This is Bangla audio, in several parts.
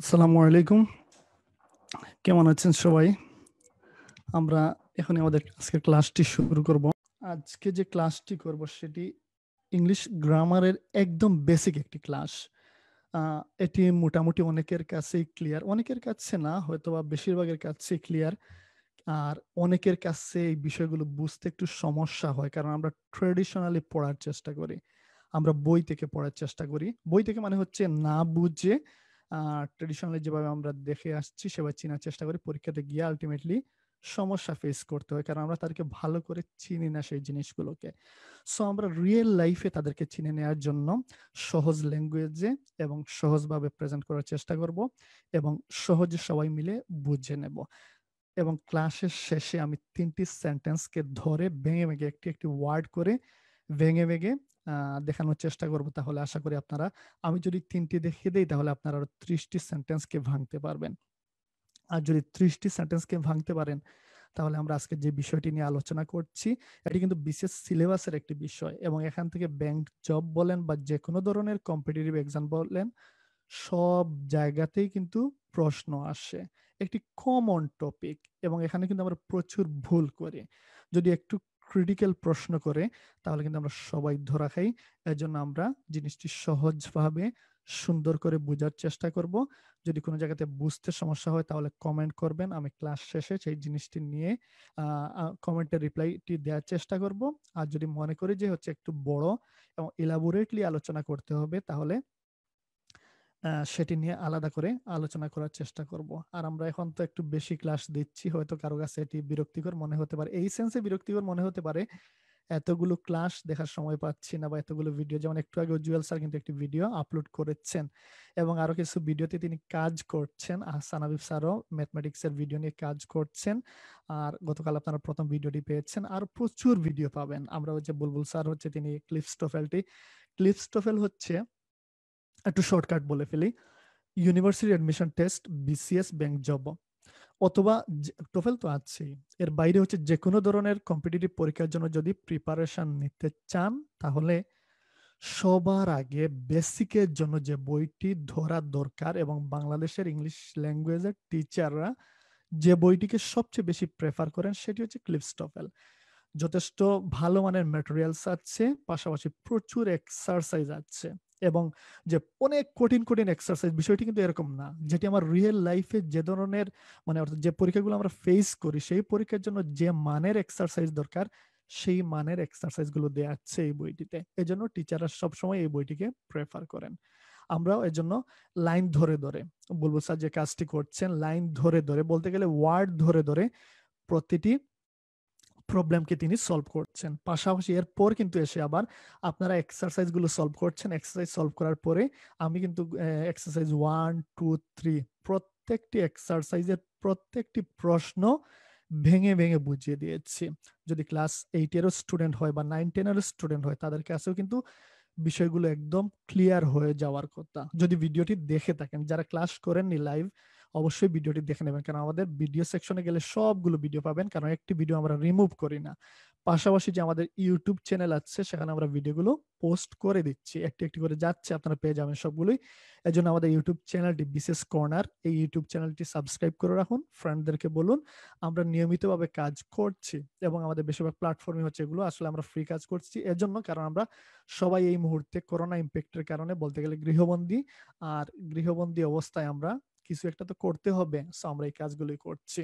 আসসালামু আলাইকুম কেমন আছেন সবাই আমরা এখন আমাদের আজকের ক্লাসটি শুরু করব আজকে যে ক্লাসটি করব সেটি ইংলিশ গ্রামারের একদম বেসিক একটি ক্লাস এটি মোটামুটি অনেকের কাছেই ক্লিয়ার অনেকের কাছে না হয়তো বা বেশিরভাগের কাছে ক্লিয়ার আর অনেকের কাছে এই বিষয়গুলো বুঝতে একটু সমস্যা হয় কারণ আমরা ট্রেডিশনালি পড়ার চেষ্টা করি আমরা বই থেকে পড়ার চেষ্টা করি বই থেকে মানে হচ্ছে না বুঝে ট্রেডিশনালি যেভাবে আমরা দেখে আসছি সেভাবে চেনার চেষ্টা করি পরীক্ষাতে গিয়ে আলটিমেটলি সমস্যা ফেস করতে হয় কারণ আমরা তাদেরকে ভালো করে চিনি না সেই জিনিসগুলোকে সো আমরা রিয়েল লাইফে তাদেরকে চিনে নেওয়ার জন্য সহজ ল্যাঙ্গুয়েজে এবং সহজভাবে প্রেজেন্ট করার চেষ্টা করব এবং সহজে সবাই মিলে বুঝে নেব এবং ক্লাসের শেষে আমি তিনটি সেন্টেন্সকে ধরে ভেঙে ভেঙে একটি একটি ওয়ার্ড করে ভেঙে ভেঙে দেখানোর চেষ্টা করব তাহলে আশা করি আপনারা আমি যদি তিনটি দেখিয়ে দিই তাহলে আপনারা আরো ত্রিশটি সেন্টেন্সকে ভাঙতে পারবেন আর যদি ত্রিশটি সেন্টেন্সকে ভাঙতে পারেন তাহলে আমরা আজকে যে বিষয়টি নিয়ে আলোচনা করছি এটি কিন্তু বিশেষ সিলেবাসের একটি বিষয় এবং এখান থেকে ব্যাংক জব বলেন বা যে কোনো ধরনের কম্পিটিটিভ এক্সাম বলেন সব জায়গাতেই কিন্তু প্রশ্ন আসে একটি কমন টপিক এবং এখানে কিন্তু আমরা প্রচুর ভুল করি যদি একটু ক্রিটিক্যাল প্রশ্ন করে তাহলে কিন্তু আমরা সবাই ধরা খাই এর জন্য আমরা জিনিসটি সহজভাবে সুন্দর করে বোঝার চেষ্টা করব যদি কোনো জায়গাতে বুঝতে সমস্যা হয় তাহলে কমেন্ট করবেন আমি ক্লাস শেষে সেই জিনিসটি নিয়ে কমেন্টের রিপ্লাইটি দেওয়ার চেষ্টা করব আর যদি মনে করি যে হচ্ছে একটু বড় এবং ইলাবোরেটলি আলোচনা করতে হবে তাহলে সেটি নিয়ে আলাদা করে আলোচনা করার চেষ্টা করব আর আমরা এখন তো একটু বেশি ক্লাস দিচ্ছি হয়তো কারো কাছে এটি বিরক্তিকর মনে হতে পারে এই সেন্সে বিরক্তিকর মনে হতে পারে এতগুলো ক্লাস দেখার সময় পাচ্ছি না বা এতগুলো ভিডিও যেমন একটু আগে উজ্জ্বল স্যার কিন্তু একটি ভিডিও আপলোড করেছেন এবং আরো কিছু ভিডিওতে তিনি কাজ করছেন আহসান আবিব স্যারও ম্যাথমেটিক্স এর ভিডিও নিয়ে কাজ করছেন আর গতকাল আপনারা প্রথম ভিডিওটি পেয়েছেন আর প্রচুর ভিডিও পাবেন আমরা হচ্ছে বুলবুল স্যার হচ্ছে তিনি ক্লিপস্টোফেলটি ক্লিপস্টোফেল হচ্ছে একটু শর্টকাট বলে ফেলি university admission test BCS bank job অথবা টোফেল তো আছেই এর বাইরে হচ্ছে যে কোনো ধরনের কম্পিটিটিভ পরীক্ষার জন্য যদি প্রিপারেশন নিতে চান তাহলে সবার আগে বেসিকের জন্য যে বইটি ধরা দরকার এবং বাংলাদেশের ইংলিশ ল্যাঙ্গুয়েজের টিচাররা যে বইটিকে সবচেয়ে বেশি প্রেফার করেন সেটি হচ্ছে ক্লিপস্টফেল যথেষ্ট ভালো মানের ম্যাটেরিয়ালস আছে পাশাপাশি প্রচুর এক্সারসাইজ আছে এবং যে অনেক কঠিন কঠিন এক্সারসাইজ বিষয়টি কিন্তু এরকম না যেটি আমার রিয়েল লাইফে যে ধরনের মানে অর্থাৎ যে পরীক্ষাগুলো আমরা ফেস করি সেই পরীক্ষার জন্য যে মানের এক্সারসাইজ দরকার সেই মানের এক্সারসাইজগুলো দেওয়া আছে এই বইটিতে এজন্য টিচাররা সবসময় এই বইটিকে প্রেফার করেন আমরাও এর জন্য লাইন ধরে ধরে বলবো স্যার যে কাজটি করছেন লাইন ধরে ধরে বলতে গেলে ওয়ার্ড ধরে ধরে প্রতিটি প্রবলেমকে তিনি সলভ করছেন পাশাপাশি এরপর কিন্তু এসে আবার আপনারা এক্সারসাইজগুলো সলভ করছেন এক্সারসাইজ সলভ করার পরে আমি কিন্তু এক্সারসাইজ ওয়ান টু থ্রি প্রত্যেকটি এক্সারসাইজের প্রত্যেকটি প্রশ্ন ভেঙে ভেঙে বুঝিয়ে দিয়েছি যদি ক্লাস এইটেরও স্টুডেন্ট হয় বা নাইন টেনেরও স্টুডেন্ট হয় তাদের কাছেও কিন্তু বিষয়গুলো একদম ক্লিয়ার হয়ে যাওয়ার কথা যদি ভিডিওটি দেখে থাকেন যারা ক্লাস করেননি লাইভ অবশ্যই ভিডিওটি দেখে নেবেন কারণ আমাদের ভিডিও সেকশনে গেলে সবগুলো ভিডিও পাবেন কারণ একটি ভিডিও আমরা রিমুভ করি না পাশাপাশি যে আমাদের ইউটিউব চ্যানেল আছে সেখানে আমরা ভিডিওগুলো পোস্ট করে দিচ্ছি একটি একটি করে যাচ্ছে আপনারা পেয়ে যাবেন সবগুলোই এজন্য আমাদের ইউটিউব চ্যানেলটি বিশেষ কর্নার এই ইউটিউব চ্যানেলটি সাবস্ক্রাইব করে রাখুন ফ্রেন্ডদেরকে বলুন আমরা নিয়মিতভাবে কাজ করছি এবং আমাদের বেশিরভাগ প্ল্যাটফর্মে হচ্ছে এগুলো আসলে আমরা ফ্রি কাজ করছি এজন্য কারণ আমরা সবাই এই মুহূর্তে করোনা ইম্প্যাক্টের কারণে বলতে গেলে গৃহবন্দী আর গৃহবন্দী অবস্থায় আমরা কিছু একটা তো করতে হবে সো আমরা এই কাজগুলোই করছি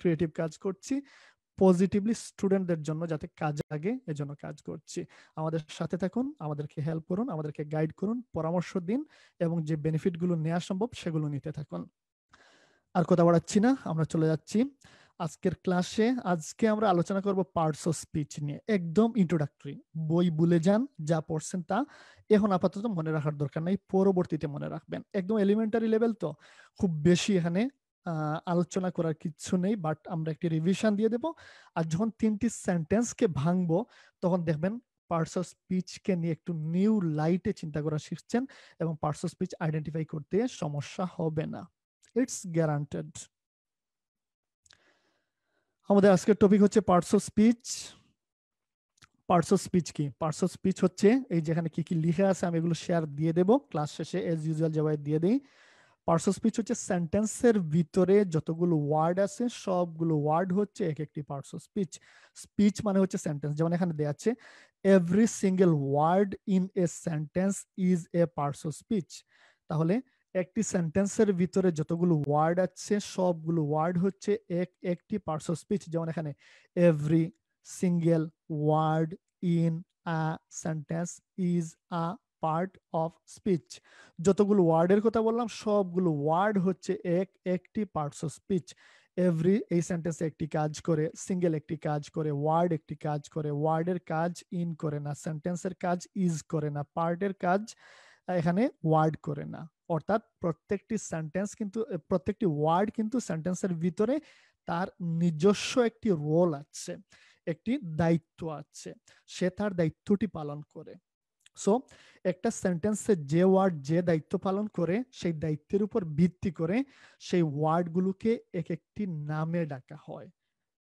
ক্রিয়েটিভ কাজ করছি পজিটিভলি স্টুডেন্টদের জন্য যাতে কাজ আগে এজন্য কাজ করছি আমাদের সাথে থাকুন আমাদেরকে হেল্প করুন আমাদেরকে গাইড করুন পরামর্শ দিন এবং যে বেনিফিটগুলো নেওয়া সম্ভব সেগুলো নিতে থাকুন আর কথা বাড়াচ্ছি না আমরা চলে যাচ্ছি আজকের ক্লাসে আজকে আমরা আলোচনা করব পার্টস অফ স্পিচ নিয়ে একদম ইন্ট্রোডাক্টরি বই ভুলে যান যা পড়ছেন তা এখন আপাতত মনে রাখার দরকার নাই পরবর্তীতে মনে রাখবেন একদম এলিমেন্টারি লেভেল তো খুব বেশি এখানে আলোচনা করার কিছু নেই বাট আমরা একটি রিভিশন দিয়ে দেব আর যখন তিনটি সেন্টেন্সকে ভাঙবো তখন দেখবেন পার্টস অফ স্পিচকে নিয়ে একটু নিউ লাইটে চিন্তা করা শিখছেন এবং পার্টস অফ স্পিচ আইডেন্টিফাই করতে সমস্যা হবে না ইটস গ্যারান্টেড আমাদের আজকের টপিক হচ্ছে parts of speech parts of speech কি পার্টস অফ স্পিচ হচ্ছে এই যেখানে কি কি লিখে আছে আমি এগুলো শেয়ার দিয়ে দেব ক্লাস শেষে এজ ইউজুয়াল যেভাবে দিয়ে দিই পার্টস অফ স্পিচ হচ্ছে সেন্টেন্সের ভিতরে যতগুলো ওয়ার্ড আছে সবগুলো ওয়ার্ড হচ্ছে এক একটি পার্টস অফ স্পিচ স্পিচ মানে হচ্ছে সেন্টেন্স যেমন এখানে দেয়া আছে every single word in a sentence is a parts of speech তাহলে একটি সেন্টেন্সের ভিতরে যতগুলো ওয়ার্ড আছে সবগুলো ওয়ার্ড হচ্ছে এক একটি পার্টস অফ স্পিচ যেমন এখানে every single word in a sentence is a part of speech যতগুলো ওয়ার্ডের কথা বললাম সবগুলো ওয়ার্ড হচ্ছে এক একটি পার্টস অফ স্পিচ এভরি এই সেন্টেন্সে একটি কাজ করে সিঙ্গেল একটি কাজ করে ওয়ার্ড একটি কাজ করে ওয়ার্ডের কাজ ইন করে না সেন্টেন্সের কাজ ইজ করে না পার্টের কাজ এখানে ওয়ার্ড করে না অর্থাৎ প্রত্যেকটি সেন্টেন্স কিন্তু প্রত্যেকটি ওয়ার্ড কিন্তু সেন্টেন্সের ভিতরে তার নিজস্ব একটি রোল আছে একটি দায়িত্ব আছে সে তার দায়িত্বটি পালন করে সো একটা সেন্টেন্সে যে ওয়ার্ড যে দায়িত্ব পালন করে সেই দায়িত্বের উপর ভিত্তি করে সেই ওয়ার্ডগুলোকে এক একটি নামে ডাকা হয়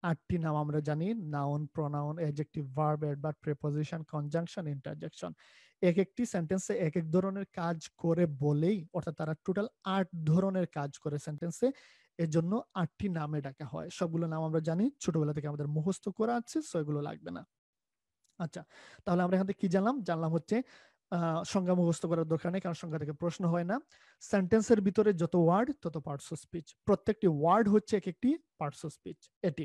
আটটি নাম আমরা জানি noun pronoun adjective verb adverb preposition conjunction interjection এক একটি সেন্টেন্সে এক এক ধরনের কাজ করে বলেই অর্থাৎ তারা টোটাল আট ধরনের কাজ করে সেন্টেন্সে এর জন্য আটটি নামে ডাকা হয় সবগুলো নাম আমরা জানি ছোটবেলা থেকে আমাদের মুখস্থ করা আছে সেগুলো লাগবে না আচ্ছা তাহলে আমরা এখান থেকে কি জানলাম জানলাম হচ্ছে সংজ্ঞা মুখস্থ করার দরকার নেই কারণ সংজ্ঞা থেকে প্রশ্ন হয় না সেন্টেন্সের ভিতরে যত ওয়ার্ড তত পার্টস অফ স্পিচ প্রত্যেকটি ওয়ার্ড হচ্ছে এক একটি পার্টস অফ স্পিচ এটি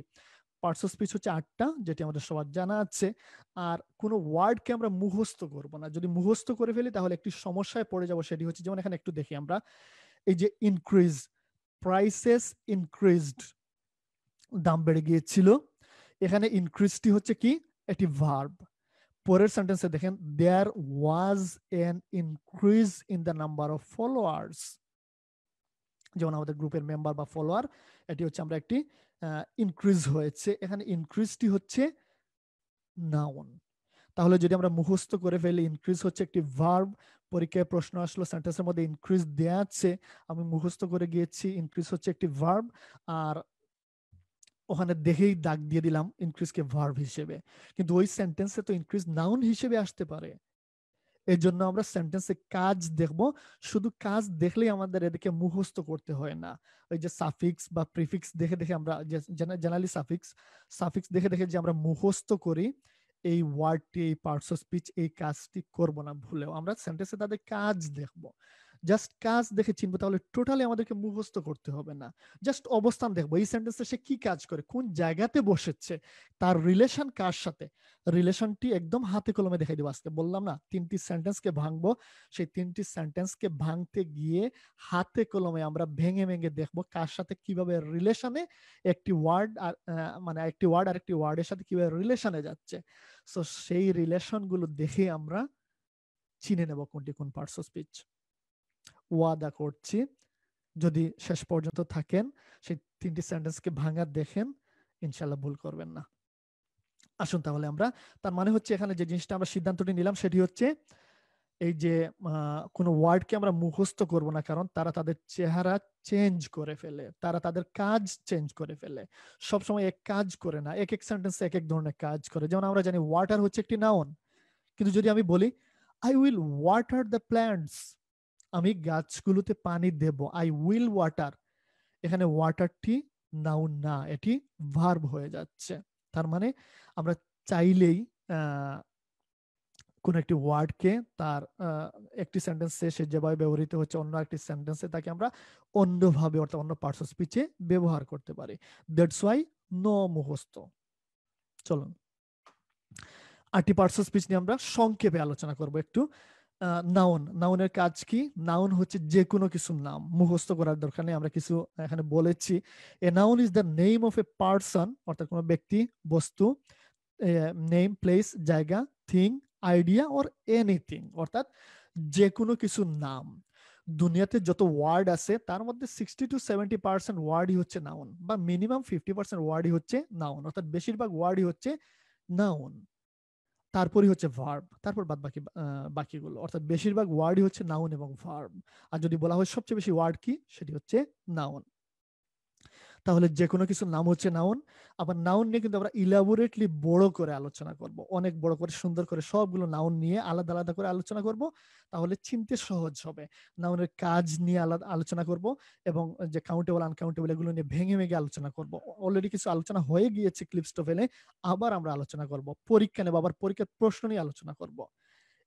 পার্টস অফ স্পিচ হচ্ছে আটটা যেটি আমাদের সবার জানা আছে আর কোনো ওয়ার্ডকে আমরা মুখস্থ করব না যদি মুখস্থ করে ফেলি তাহলে একটি সমস্যায় পড়ে যাব সেটি হচ্ছে যেমন এখানে একটু দেখি আমরা এই যে ইনক্রিজ প্রাইসেস ইনক্রিজড দাম বেড়ে গিয়েছিল এখানে ইনক্রিজটি হচ্ছে কি এটি ভার্ব পরের সেন্টেন্সে দেখেন there was an increase in the number of followers যেমন আমাদের গ্রুপের মেম্বার বা ফলোয়ার এটি হচ্ছে আমরা একটি ইনক্রিজ হয়েছে এখানে ইনক্রিজটি হচ্ছে নাউন তাহলে যদি আমরা মুখস্থ করে ফেলি ইনক্রিজ হচ্ছে একটি ভার্ব পরীক্ষায় প্রশ্ন আসলো সেন্টেন্সের মধ্যে ইনক্রিজ দেওয়া আছে আমি মুখস্থ করে গিয়েছি ইনক্রিজ হচ্ছে একটি ভার্ব আর ওখানে দেখেই দাগ দিয়ে দিলাম ইনক্রিজকে ভার্ভ হিসেবে কিন্তু ওই সেন্টেন্সে তো ইনক্রিজ নাউন হিসেবে আসতে পারে এর জন্য আমরা সেন্টেন্সে কাজ দেখব শুধু কাজ দেখলেই আমাদের এদিকে মুখস্থ করতে হয় না ওই যে সাফিক্স বা প্রিফিক্স দেখে দেখে আমরা জেনারেলি সাফিক্স সাফিক্স দেখে দেখে যে আমরা মুখস্থ করি এই ওয়ার্ডটি এই পার্টস অফ স্পিচ এই কাজটি করব না ভুলেও আমরা সেন্টেন্সে তাদের কাজ দেখব জাস্ট কাজ দেখে চিনবো তাহলে টোটালি আমাদেরকে মুখস্থ করতে হবে না জাস্ট অবস্থান দেখবো এই সেন্টেন্সে সে কি কাজ করে কোন জায়গাতে বসেছে তার রিলেশন কার সাথে রিলেশনটি একদম হাতে কলমে দেখাই দেবো আজকে বললাম না তিনটি সেন্টেন্সকে ভাঙবো সেই তিনটি সেন্টেন্সকে ভাঙতে গিয়ে হাতে কলমে আমরা ভেঙে ভেঙে দেখবো কার সাথে কিভাবে রিলেশনে একটি ওয়ার্ড আর মানে একটি ওয়ার্ড আর একটি ওয়ার্ডের সাথে কিভাবে রিলেশনে যাচ্ছে সো সেই রিলেশনগুলো দেখে আমরা চিনে নেব কোনটি কোন পার্টস অফ স্পিচ ওয়াদা করছি যদি শেষ পর্যন্ত থাকেন সেই তিনটি সেন্টেন্সকে ভাঙা দেখেন ইনশাল্লাহ ভুল করবেন না আসুন তাহলে আমরা তার মানে হচ্ছে এখানে যে জিনিসটা আমরা সিদ্ধান্তটি নিলাম সেটি হচ্ছে এই যে কোনো ওয়ার্ডকে আমরা মুখস্থ করব না কারণ তারা তাদের চেহারা চেঞ্জ করে ফেলে তারা তাদের কাজ চেঞ্জ করে ফেলে সবসময় এক কাজ করে না এক এক সেন্টেন্সে এক এক ধরনের কাজ করে যেমন আমরা জানি ওয়াটার হচ্ছে একটি নাউন কিন্তু যদি আমি বলি I will water the plants আমি গাছগুলোতে পানি দেব আই উইল ওয়াটার এখানে ওয়াটারটি নাও না এটি ভার্ব হয়ে যাচ্ছে তার মানে আমরা চাইলেই কোন একটি ওয়ার্ডকে তার একটি সেন্টেন্সে সে যেভাবে ব্যবহৃত হচ্ছে অন্য একটি সেন্টেন্সে তাকে আমরা অন্যভাবে অর্থাৎ অন্য পার্টস অফ স্পিচে ব্যবহার করতে পারি দ্যাটস ওয়াই ন মুহস্ত চলুন আটটি পার্টস অফ স্পিচ নিয়ে আমরা সংক্ষেপে আলোচনা করব একটু নাউন নাউনের কাজ কি নাউন হচ্ছে যে কোনো কিছুর নাম মুখস্থ করার দরকার নেই আমরা কিছু এখানে বলেছি a noun is the name of a person অর্থাৎ কোনো ব্যক্তি বস্তু নেম প্লেস জায়গা থিং আইডিয়া অর এনিথিং অর্থাৎ যে কোনো কিছুর নাম দুনিয়াতে যত ওয়ার্ড আছে তার মধ্যে সিক্সটি টু সেভেন্টি পার্সেন্ট ওয়ার্ডই হচ্ছে নাউন বা মিনিমাম ফিফটি পার্সেন্ট ওয়ার্ডই হচ্ছে নাউন অর্থাৎ বেশিরভাগ ওয়ার্ডই হচ্ছে নাউন তারপরই হচ্ছে ভার্ব তারপর বাদ বাকি বাকিগুলো অর্থাৎ বেশিরভাগ ওয়ার্ডই হচ্ছে নাউন এবং ভার্ব আর যদি বলা হয় সবচেয়ে বেশি ওয়ার্ড কি সেটি হচ্ছে নাউন তাহলে যে কোনো কিছুর নাম হচ্ছে নাউন আবার নাউন নিয়ে কিন্তু আমরা ইলাবোরেটলি বড় করে আলোচনা করব অনেক বড় করে সুন্দর করে সবগুলো নাউন নিয়ে আলাদা আলাদা করে আলোচনা করব তাহলে চিনতে সহজ হবে নাউনের কাজ নিয়ে আলাদা আলোচনা করব এবং যে কাউন্টেবল আনকাউন্টেবল এগুলো নিয়ে ভেঙে ভেঙে আলোচনা করব অলরেডি কিছু আলোচনা হয়ে গিয়েছে ক্লিপসটো ফেলে আবার আমরা আলোচনা করব পরীক্ষা নেব আবার পরীক্ষার প্রশ্ন নিয়ে আলোচনা করব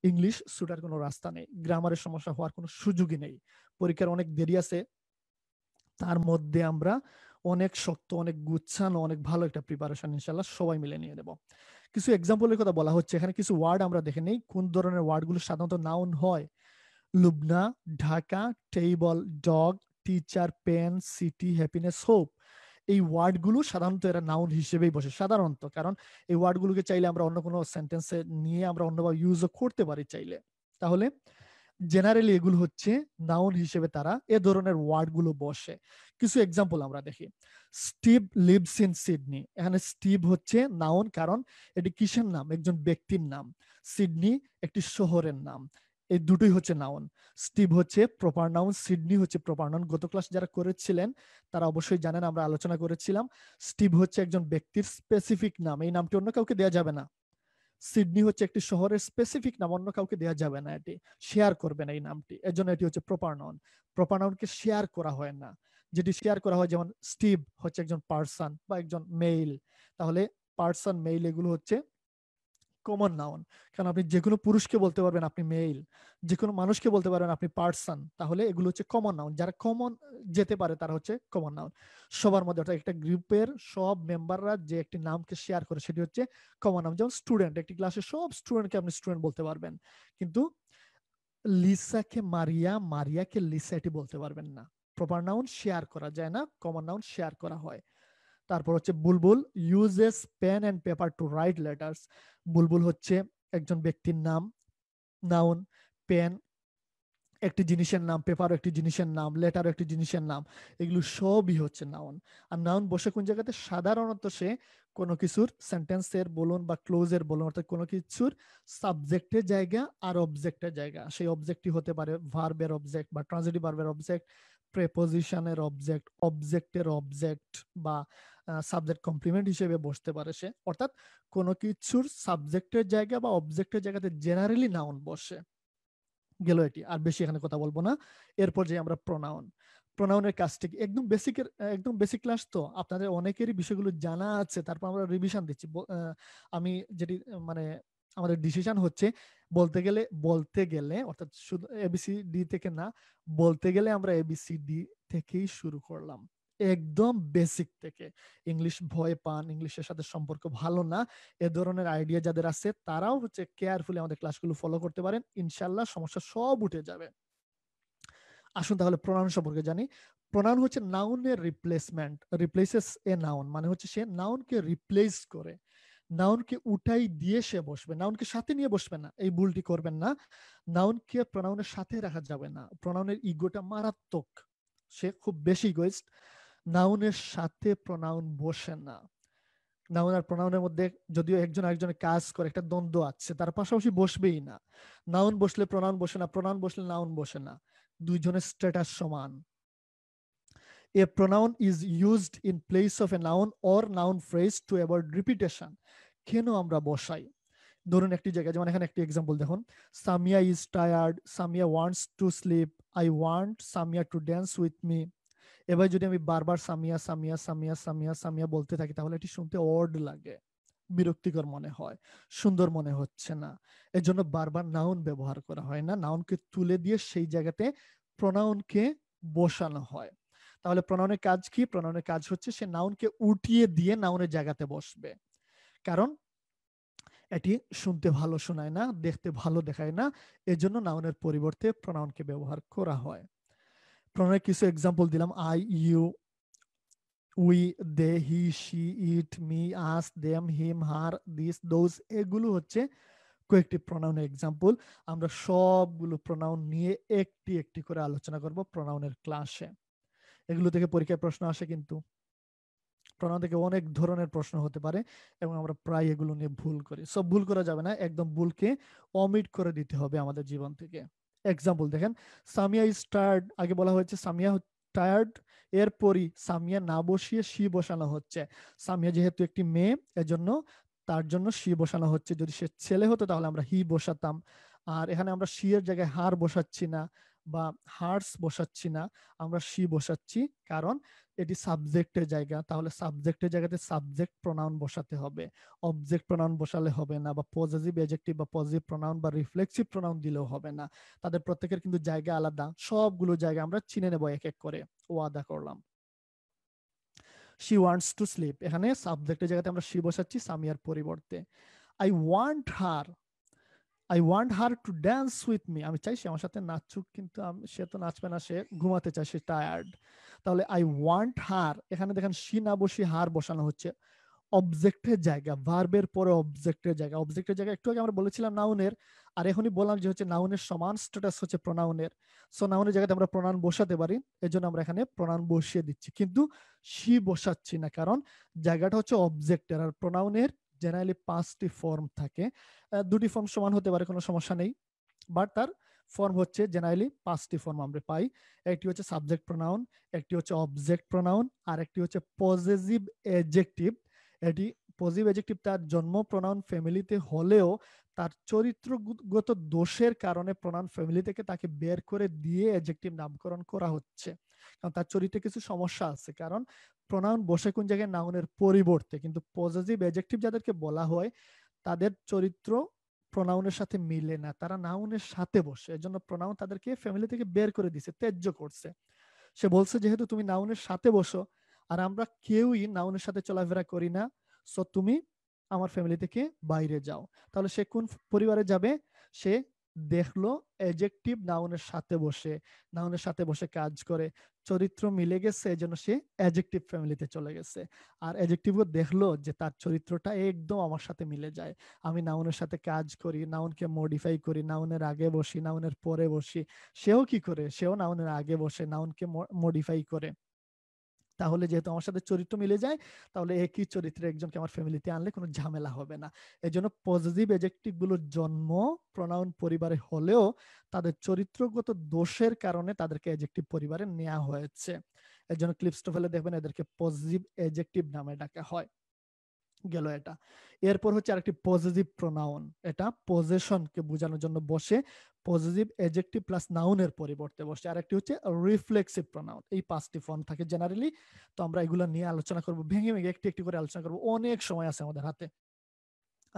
ইংলিশ সুটার কোনো রাস্তা নেই গ্রামারের সমস্যা হওয়ার কোনো সুযোগই নেই পরীক্ষার অনেক দেরি আছে তার মধ্যে আমরা অনেক শক্ত অনেক গুচ্ছানো অনেক ভালো একটা প্রিপারেশন ইনশাল্লাহ সবাই মিলে নিয়ে নেব কিছু এক্সাম্পলের কথা বলা হচ্ছে এখানে কিছু ওয়ার্ড আমরা দেখে নেই কোন ধরনের ওয়ার্ডগুলো সাধারণত নাউন হয় Lubna Dhaka table dog teacher pen city happiness hope এই ওয়ার্ডগুলো সাধারণত এরা নাউন হিসেবেই বসে সাধারণত কারণ এই ওয়ার্ডগুলোকে চাইলে আমরা অন্য কোনো সেন্টেন্সে নিয়ে আমরা অন্যভাবে ইউজও করতে পারি চাইলে তাহলে জেনারেলি এগুলো হচ্ছে নাউন হিসেবে তারা এ ধরনের ওয়ার্ডগুলো বসে কিছু এক্সাম্পল আমরা দেখি স্টিভ লিভস ইন সিডনি এখানে স্টিভ হচ্ছে নাউন কারণ এটি কিসের নাম একজন ব্যক্তির নাম সিডনি একটি শহরের নাম এই দুটোই হচ্ছে নাউন স্টিভ হচ্ছে প্রপার নাউন সিডনি হচ্ছে প্রপার নাউন গত ক্লাস যারা করেছিলেন তারা অবশ্যই জানেন আমরা আলোচনা করেছিলাম স্টিভ হচ্ছে একজন ব্যক্তির স্পেসিফিক নাম এই নামটি অন্য কাউকে দেওয়া যাবে না সিডনি হচ্ছে একটি শহরের স্পেসিফিক নাম অন্য কাউকে দেওয়া যাবে না এটি শেয়ার করবে না এই নামটি এর জন্য এটি হচ্ছে প্রপার নাউন প্রপার নাউনকে শেয়ার করা হয় না যেটি শেয়ার করা হয় যেমন স্টিভ হচ্ছে একজন পার্সন বা একজন মেইল তাহলে পার্সন মেইল এগুলো হচ্ছে কমন নাউন কারণ আপনি যে কোনো পুরুষকে বলতে পারবেন আপনি মেইল যে কোনো মানুষকে বলতে পারবেন আপনি পার্সন তাহলে এগুলো হচ্ছে কমন নাউন যারা কমন যেতে পারে তারা হচ্ছে কমন নাউন সবার মধ্যে অর্থাৎ একটা গ্রুপের সব মেম্বাররা যে একটি নামকে শেয়ার করে সেটি হচ্ছে কমন নাউন যেমন স্টুডেন্ট একটি ক্লাসে সব স্টুডেন্টকে আপনি স্টুডেন্ট বলতে পারবেন কিন্তু লিসাকে মারিয়া মারিয়াকে লিসা এটি বলতে পারবেন না প্রপার নাউন শেয়ার করা যায় না কমন নাউন শেয়ার করা হয় তারপর হচ্ছে Bulbul uses pen and paper to write letters Bulbul হচ্ছে একজন ব্যক্তির নাম নাউন পেন একটি জিনিসের নাম পেপার একটি জিনিসের নাম লেটার একটি জিনিসের নাম এগুলো সবই হচ্ছে নাউন আর নাউন বসে কোন জায়গাতে সাধারণত সে কোনো কিছুর সেন্টেন্সের বলুন বা ক্লোজের বলুন অর্থাৎ কোনো কিছুর সাবজেক্টের জায়গা আর অবজেক্টের জায়গা সেই অবজেক্টটি হতে পারে ভার্বের অবজেক্ট বা ট্রান্সিটিভ ভার্বের অবজেক্ট প্রেপোজিশনের অবজেক্ট অবজেক্টের অবজেক্ট বা সাবজেক্ট কমপ্লিমেন্ট হিসেবে বসতে পারে সে অর্থাৎ কোনো কিছুর সাবজেক্টের জায়গা বা অবজেক্টের জায়গাতে জেনারেলি নাউন বসে গেল এটি আর বেশি এখানে কথা বলবো না এরপর যে আমরা প্রোনাউন প্রোনাউনের কাজটি একদম বেসিকের একদম বেসিক ক্লাস তো আপনাদের অনেকেরই বিষয়গুলো জানা আছে তারপর আমরা রিভিশন দিচ্ছি আমি যেটি মানে আমাদের ডিসিশন হচ্ছে বলতে গেলে বলতে গেলে অর্থাৎ শুধু এবিসিডি থেকে না বলতে গেলে আমরা এবিসিডি থেকেই শুরু করলাম একদম বেসিক থেকে ইংলিশ ভয় পান ইংলিশের সাথে সম্পর্ক ভালো না এ ধরনের আইডিয়া যাদের আছে তারাও হচ্ছে কেয়ারফুলি আমাদের ক্লাসগুলো ফলো করতে পারেন ইনশাল্লাহ সমস্যা সব উঠে যাবে আসুন তাহলে প্রণাম সম্পর্কে জানি প্রণাম হচ্ছে নাউনের রিপ্লেসমেন্ট রিপ্লেসেস এ নাউন মানে হচ্ছে সে নাউনকে রিপ্লেস করে নাউনকে উঠাই দিয়ে সে বসবে নাউনকে সাথে নিয়ে বসবে না এই ভুলটি করবেন না নাউনকে প্রণাউনের সাথে রাখা যাবে না প্রণাউনের ইগোটা মারাত্মক সে খুব বেশি গোয়েস্ট নাউনের সাথে প্রনাউন বসে না নাউন আর প্রনাউনের মধ্যে যদিও একজন আরেকজনের কাজ করে একটা দ্বন্দ্ব আছে তার পাশাপাশি বসবেই না নাউন বসলে প্রনাউন বসে না প্রনাউন বসলে নাউন বসে না দুইজনের স্ট্যাটাস সমান a pronoun is used in place of a noun or noun phrase to avoid repetition কেন আমরা বসাই ধরুন একটি জায়গায় যেমন এখানে একটি এক্সাম্পল দেখুন Samia is tired Samia wants to sleep I want Samia to dance with me এবার যদি আমি বারবার সামিয়া সামিয়া সামিয়া সামিয়া সামিয়া বলতে থাকি তাহলে এটি শুনতে অড লাগে বিরক্তিকর মনে হয় সুন্দর মনে হচ্ছে না এর জন্য বারবার নাউন ব্যবহার করা হয় না নাউনকে তুলে দিয়ে সেই জায়গাতে প্রনাউনকে বসানো হয় তাহলে প্রনাউনের কাজ কি প্রনাউনের কাজ হচ্ছে সে নাউনকে উঠিয়ে দিয়ে নাউনের জায়গাতে বসবে কারণ এটি শুনতে ভালো শোনায় না দেখতে ভালো দেখায় না এজন্য নাউনের পরিবর্তে প্রনাউনকে ব্যবহার করা হয় প্রণয়ের কিছু এক্সাম্পল দিলাম I you we they he she it me us them him her this those এগুলো হচ্ছে কয়েকটি প্রনাউনের এক্সাম্পল আমরা সবগুলো প্রনাউন নিয়ে একটি একটি করে আলোচনা করব প্রনাউনের ক্লাসে এগুলো থেকে পরীক্ষায় প্রশ্ন আসে কিন্তু প্রণয় থেকে অনেক ধরনের প্রশ্ন হতে পারে এবং আমরা প্রায় এগুলো নিয়ে ভুল করি সব ভুল করা যাবে না একদম ভুলকে অমিট করে দিতে হবে আমাদের জীবন থেকে এক্সাম্পল দেখেন সামিয়া ইজ টায়ার্ড আগে বলা হয়েছে সামিয়া টায়ার্ড এরপরই সামিয়া না বসিয়ে শি বসানো হচ্ছে সামিয়া যেহেতু একটি মেয়ে এজন্য তার জন্য সি বসানো হচ্ছে যদি সে ছেলে হতো তাহলে আমরা হি বসাতাম আর এখানে আমরা শি এর জায়গায় হার বসাচ্ছি না বা হার্স বসাচ্ছি না আমরা সি বসাচ্ছি কারণ এটি সাবজেক্টের জায়গা তাহলে সাবজেক্টের জায়গাতে সাবজেক্ট প্রোনাউন বসাতে হবে অবজেক্ট প্রোনাউন বসালে হবে না বা পজিটিভ এজেক্টিভ বা পজিটিভ প্রোনাউন বা রিফ্লেক্সিভ প্রোনাউন দিলেও হবে না তাদের প্রত্যেকের কিন্তু জায়গা আলাদা সবগুলো জায়গা আমরা চিনে নেব এক এক করে ওয়াদা করলাম শি ওয়ান্টস টু স্লিপ এখানে সাবজেক্টের জায়গাতে আমরা শি বসাচ্ছি সামিয়ার পরিবর্তে I want her I want her to dance with me আমি চাই সে আমার সাথে নাচুক কিন্তু আমি সে তো নাচবে না সে ঘুমাতে চায় সে টায়ার্ড তাহলে আই ওয়ান্ট হার এখানে দেখেন সি না বসি হার বসানো হচ্ছে অবজেক্টের জায়গা ভার্বের পরে অবজেক্টের জায়গা অবজেক্টের জায়গা একটু আগে আমরা বলেছিলাম নাউনের আর এখনই বললাম যে হচ্ছে নাউনের সমান স্ট্যাটাস হচ্ছে প্রোনাউনের সো নাউনের জায়গাতে আমরা প্রোনাউন বসাতে পারি এর জন্য আমরা এখানে প্রোনাউন বসিয়ে দিচ্ছি কিন্তু সি বসাচ্ছি না কারণ জায়গাটা হচ্ছে অবজেক্টের আর প্রোনাউনের জেনারেলি পাঁচটি ফর্ম থাকে দুটি ফর্ম সমান হতে পারে কোনো সমস্যা নেই বাট তার ফর্ম হচ্ছে জেনারেলি পাঁচটি ফর্ম আমরা পাই একটি হচ্ছে সাবজেক্ট প্রোনাউন একটি হচ্ছে অবজেক্ট প্রোনাউন আর একটি হচ্ছে পজিটিভ এজেক্টিভ এটি পজিটিভ এজেক্টিভ তার জন্ম প্রোনাউন ফ্যামিলিতে হলেও তার চরিত্রগত দোষের কারণে প্রোনাউন ফ্যামিলি থেকে তাকে বের করে দিয়ে এজেক্টিভ নামকরণ করা হচ্ছে কারণ তার চরিত্রে কিছু সমস্যা আছে কারণ প্রনাউন বসে কোন জায়গায় নাউনের পরিবর্তে কিন্তু পজিটিভ অ্যাডজেক্টিভ যাদেরকে বলা হয় তাদের চরিত্র প্রনাউনের সাথে মিলে না তারা নাউনের সাথে বসে এজন্য প্রনাউন তাদেরকে ফ্যামিলি থেকে বের করে দিছে ত্যায্য করছে সে বলছে যেহেতু তুমি নাউনের সাথে বসো আর আমরা কেউই নাউনের সাথে চলাফেরা করি না সো তুমি আমার ফ্যামিলি থেকে বাইরে যাও তাহলে সে কোন পরিবারে যাবে সে দেখলো অ্যাজেক্টিভ নাউনের সাথে বসে নাউনের সাথে বসে কাজ করে চরিত্র মিলে গেছে এজন্য সে অ্যাজেক্টিভ ফ্যামিলিতে চলে গেছে আর এজেক্টিভও দেখলো যে তার চরিত্রটা একদম আমার সাথে মিলে যায় আমি নাউনের সাথে কাজ করি নাউনকে মডিফাই করি নাউনের আগে বসি নাউনের পরে বসি সেও কি করে সেও নাউনের আগে বসে নাউনকে মডিফাই করে তাহলে যেহেতু আমার সাথে চরিত্র মিলে যায় তাহলে একই চরিত্রে একজনকে আমার ফ্যামিলিতে আনলে কোনো ঝামেলা হবে না এই জন্য পজিটিভ এজেক্টিভ গুলোর জন্ম প্রনাউন পরিবারে হলেও তাদের চরিত্রগত দোষের কারণে তাদেরকে এজেক্টিভ পরিবারে নেওয়া হয়েছে এর জন্য ক্লিপস্টোফেলে দেখবেন এদেরকে পজিটিভ এজেক্টিভ নামে ডাকা হয় গেল এটা এরপর হচ্ছে আরেকটি পজিটিভ প্রোনাউন এটা পজেশনকে বোঝানোর জন্য বসে পজিটিভ এজেক্টিভ প্লাস নাউনের পরিবর্তে বসছে আরেকটি হচ্ছে রিফ্লেক্সিভ প্রোনাউন এই পাঁচটি ফর্ম থাকে জেনারেলি তো আমরা এগুলো নিয়ে আলোচনা করব ভেঙে ভেঙে একটি একটি করে আলোচনা করব অনেক সময় আছে আমাদের হাতে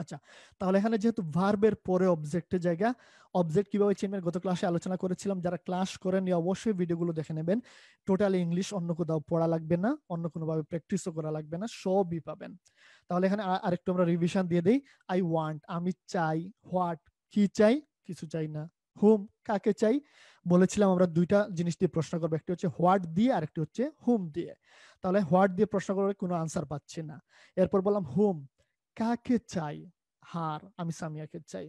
আচ্ছা তাহলে এখানে যেহেতু ভার্বের পরে অবজেক্টের জায়গা অবজেক্ট কিভাবে চিনবেন গত ক্লাসে আলোচনা করেছিলাম যারা ক্লাস করেন অবশ্যই ভিডিওগুলো দেখে নেবেন টোটালি ইংলিশ অন্য কোথাও পড়া লাগবে না অন্য কোনোভাবে প্র্যাকটিসও করা লাগবে না সবই পাবেন তাহলে এখানে আরেকটু আমরা রিভিশন দিয়ে দিই আই ওয়ান্ট আমি চাই হোয়াট কি চাই কিছু চাই না হুম কাকে চাই বলেছিলাম আমরা দুইটা জিনিস দিয়ে প্রশ্ন করবো একটি হচ্ছে হোয়াট দিয়ে আর একটি হচ্ছে হুম দিয়ে তাহলে হোয়াট দিয়ে প্রশ্ন করলে কোনো আনসার পাচ্ছি না এরপর বললাম হুম কাকে চাই হার আমি সামিয়াকে চাই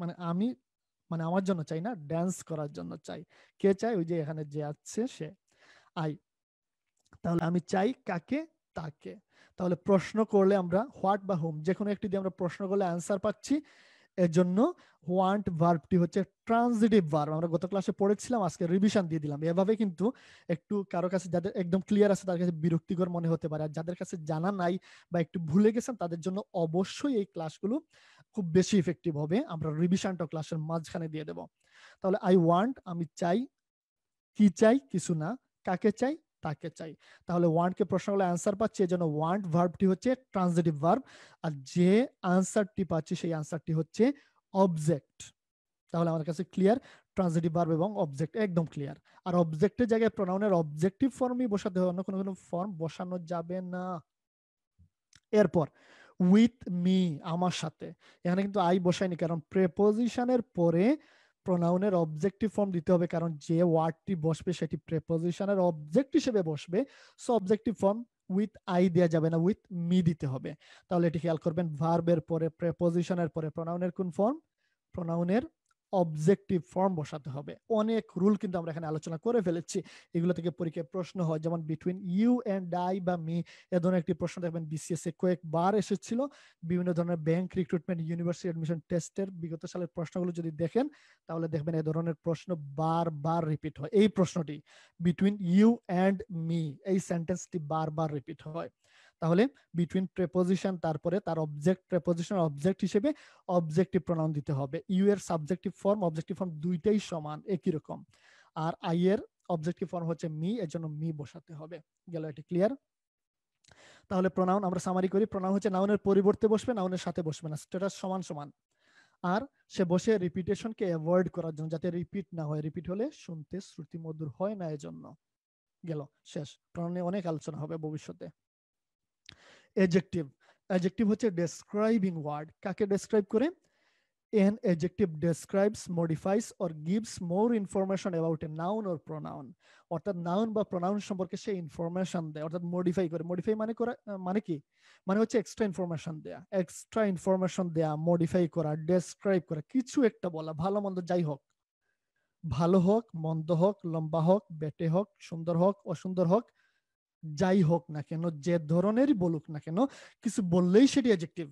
মানে আমি মানে আমার জন্য চাই না ড্যান্স করার জন্য চাই কে চাই ওই যে এখানে যে আছে সে আই তাহলে আমি চাই কাকে তাকে তাহলে প্রশ্ন করলে আমরা হোয়াট বা হোম যে কোনো একটি দিয়ে আমরা প্রশ্ন করলে আনসার পাচ্ছি এর জন্য ওয়ান্ট ভার্বটি হচ্ছে ট্রানজিটিভ ভার্ব আমরা গত ক্লাসে পড়েছিলাম আজকে রিভিশন দিয়ে দিলাম এভাবে কিন্তু একটু কারো কাছে যাদের একদম ক্লিয়ার আছে তাদের কাছে বিরক্তিকর মনে হতে পারে আর যাদের কাছে জানা নাই বা একটু ভুলে গেছেন তাদের জন্য অবশ্যই এই ক্লাসগুলো খুব বেশি ইফেক্টিভ হবে আমরা রিভিশনটা ক্লাসের মাঝখানে দিয়ে দেব তাহলে আই ওয়ান্ট আমি চাই কি চাই কিছু না কাকে চাই তাকে চাই তাহলে কে প্রশ্ন করলে আনসার পাচ্ছি এই জন্য ওয়ান্ট ভার্বটি হচ্ছে ট্রান্সলেটিভ ভার্ব আর যে অ্যান্সারটি পাচ্ছি সেই অ্যান্সারটি হচ্ছে অবজেক্ট তাহলে আমার কাছে ক্লিয়ার ট্রান্সলেটিভ ভার্ব এবং অবজেক্ট একদম ক্লিয়ার আর অবজেক্টের জায়গায় প্রোনাউনের অবজেক্টিভ ফর্মই বসাতে হবে অন্য কোনো কোনো ফর্ম বসানো যাবে না এরপর উইথ মি আমার সাথে এখানে কিন্তু আই বসাইনি কারণ প্রেপোজিশনের পরে প্রোনাউনের অবজেক্টিভ ফর্ম দিতে হবে কারণ যে ওয়ার্ডটি বসবে সেটি প্রেপোজিশনের অবজেক্ট হিসেবে বসবে so objective form with I দেওয়া যাবে না উইথ মি দিতে হবে তাহলে এটি খেয়াল করবেন ভার্বের পরে প্রেপোজিশনের পরে প্রোনাউনের কোন ফর্ম প্রোনাউনের অবজেক্টিভ ফর্ম বসাতে হবে অনেক রুল কিন্তু আমরা এখানে আলোচনা করে ফেলেছি এগুলো থেকে পরীক্ষায় প্রশ্ন হয় যেমন বিটুইন ইউ অ্যান্ড আই বা মি এ ধরনের একটি প্রশ্ন দেখবেন বিসিএসএ কয়েকবার এসেছিল বিভিন্ন ধরনের ব্যাংক রিক্রুটমেন্ট ইউনিভার্সিটি অ্যাডমিশন টেস্টের বিগত সালের প্রশ্নগুলো যদি দেখেন তাহলে দেখবেন এ ধরনের প্রশ্ন বারবার রিপিট হয় এই প্রশ্নটি বিটুইন ইউ অ্যান্ড মি এই সেন্টেন্সটি বারবার রিপিট হয় তাহলে বিটুইন প্রেপোজিশন তারপরে তার অবজেক্ট প্রেপোজিশন অবজেক্ট হিসেবে অবজেক্টিভ প্রণাম দিতে হবে ইউ এর সাবজেক্টিভ ফর্ম অবজেক্টিভ ফর্ম দুইটাই সমান একই রকম আর আই এর অবজেক্টিভ ফর্ম হচ্ছে মি এর জন্য মি বসাতে হবে গেল এটা ক্লিয়ার তাহলে প্রোনাউন আমরা সামারি করি প্রোনাউন হচ্ছে নাউনের পরিবর্তে বসবে নাউনের সাথে বসবে না স্ট্যাটাস সমান সমান আর সে বসে রিপিটেশনকে অ্যাভয়েড করার জন্য যাতে রিপিট না হয় রিপিট হলে শুনতে শ্রুতি মধুর হয় না এজন্য গেল শেষ প্রণাম নিয়ে অনেক আলোচনা হবে ভবিষ্যতে এজেকটিভ অ্যাজেকটিভ হচ্ছে ডেসক্রাইবিং ওয়ার্ড কাকে ডেসক্রাইব করে an adjective describes modifies or gives more information about a noun or pronoun অর্থাৎ নাউন বা প্রোনাউন সম্পর্কে সে ইনফরমেশন দেয় অর্থাৎ মডিফাই করে মডিফাই মানে করা মানে কি মানে হচ্ছে এক্সট্রা ইনফরমেশন দেয়া এক্সট্রা ইনফরমেশন দেয়া মডিফাই করা ডেসক্রাইব করা কিছু একটা বলা ভালো মন্দ যাই হোক ভালো হোক মন্দ হোক লম্বা হোক বেটে হোক সুন্দর হোক অসুন্দর হোক যাই হোক না কেন যে ধরনেরই বলুক না কেন কিছু বললেই সেটি অ্যাজেক্টিভ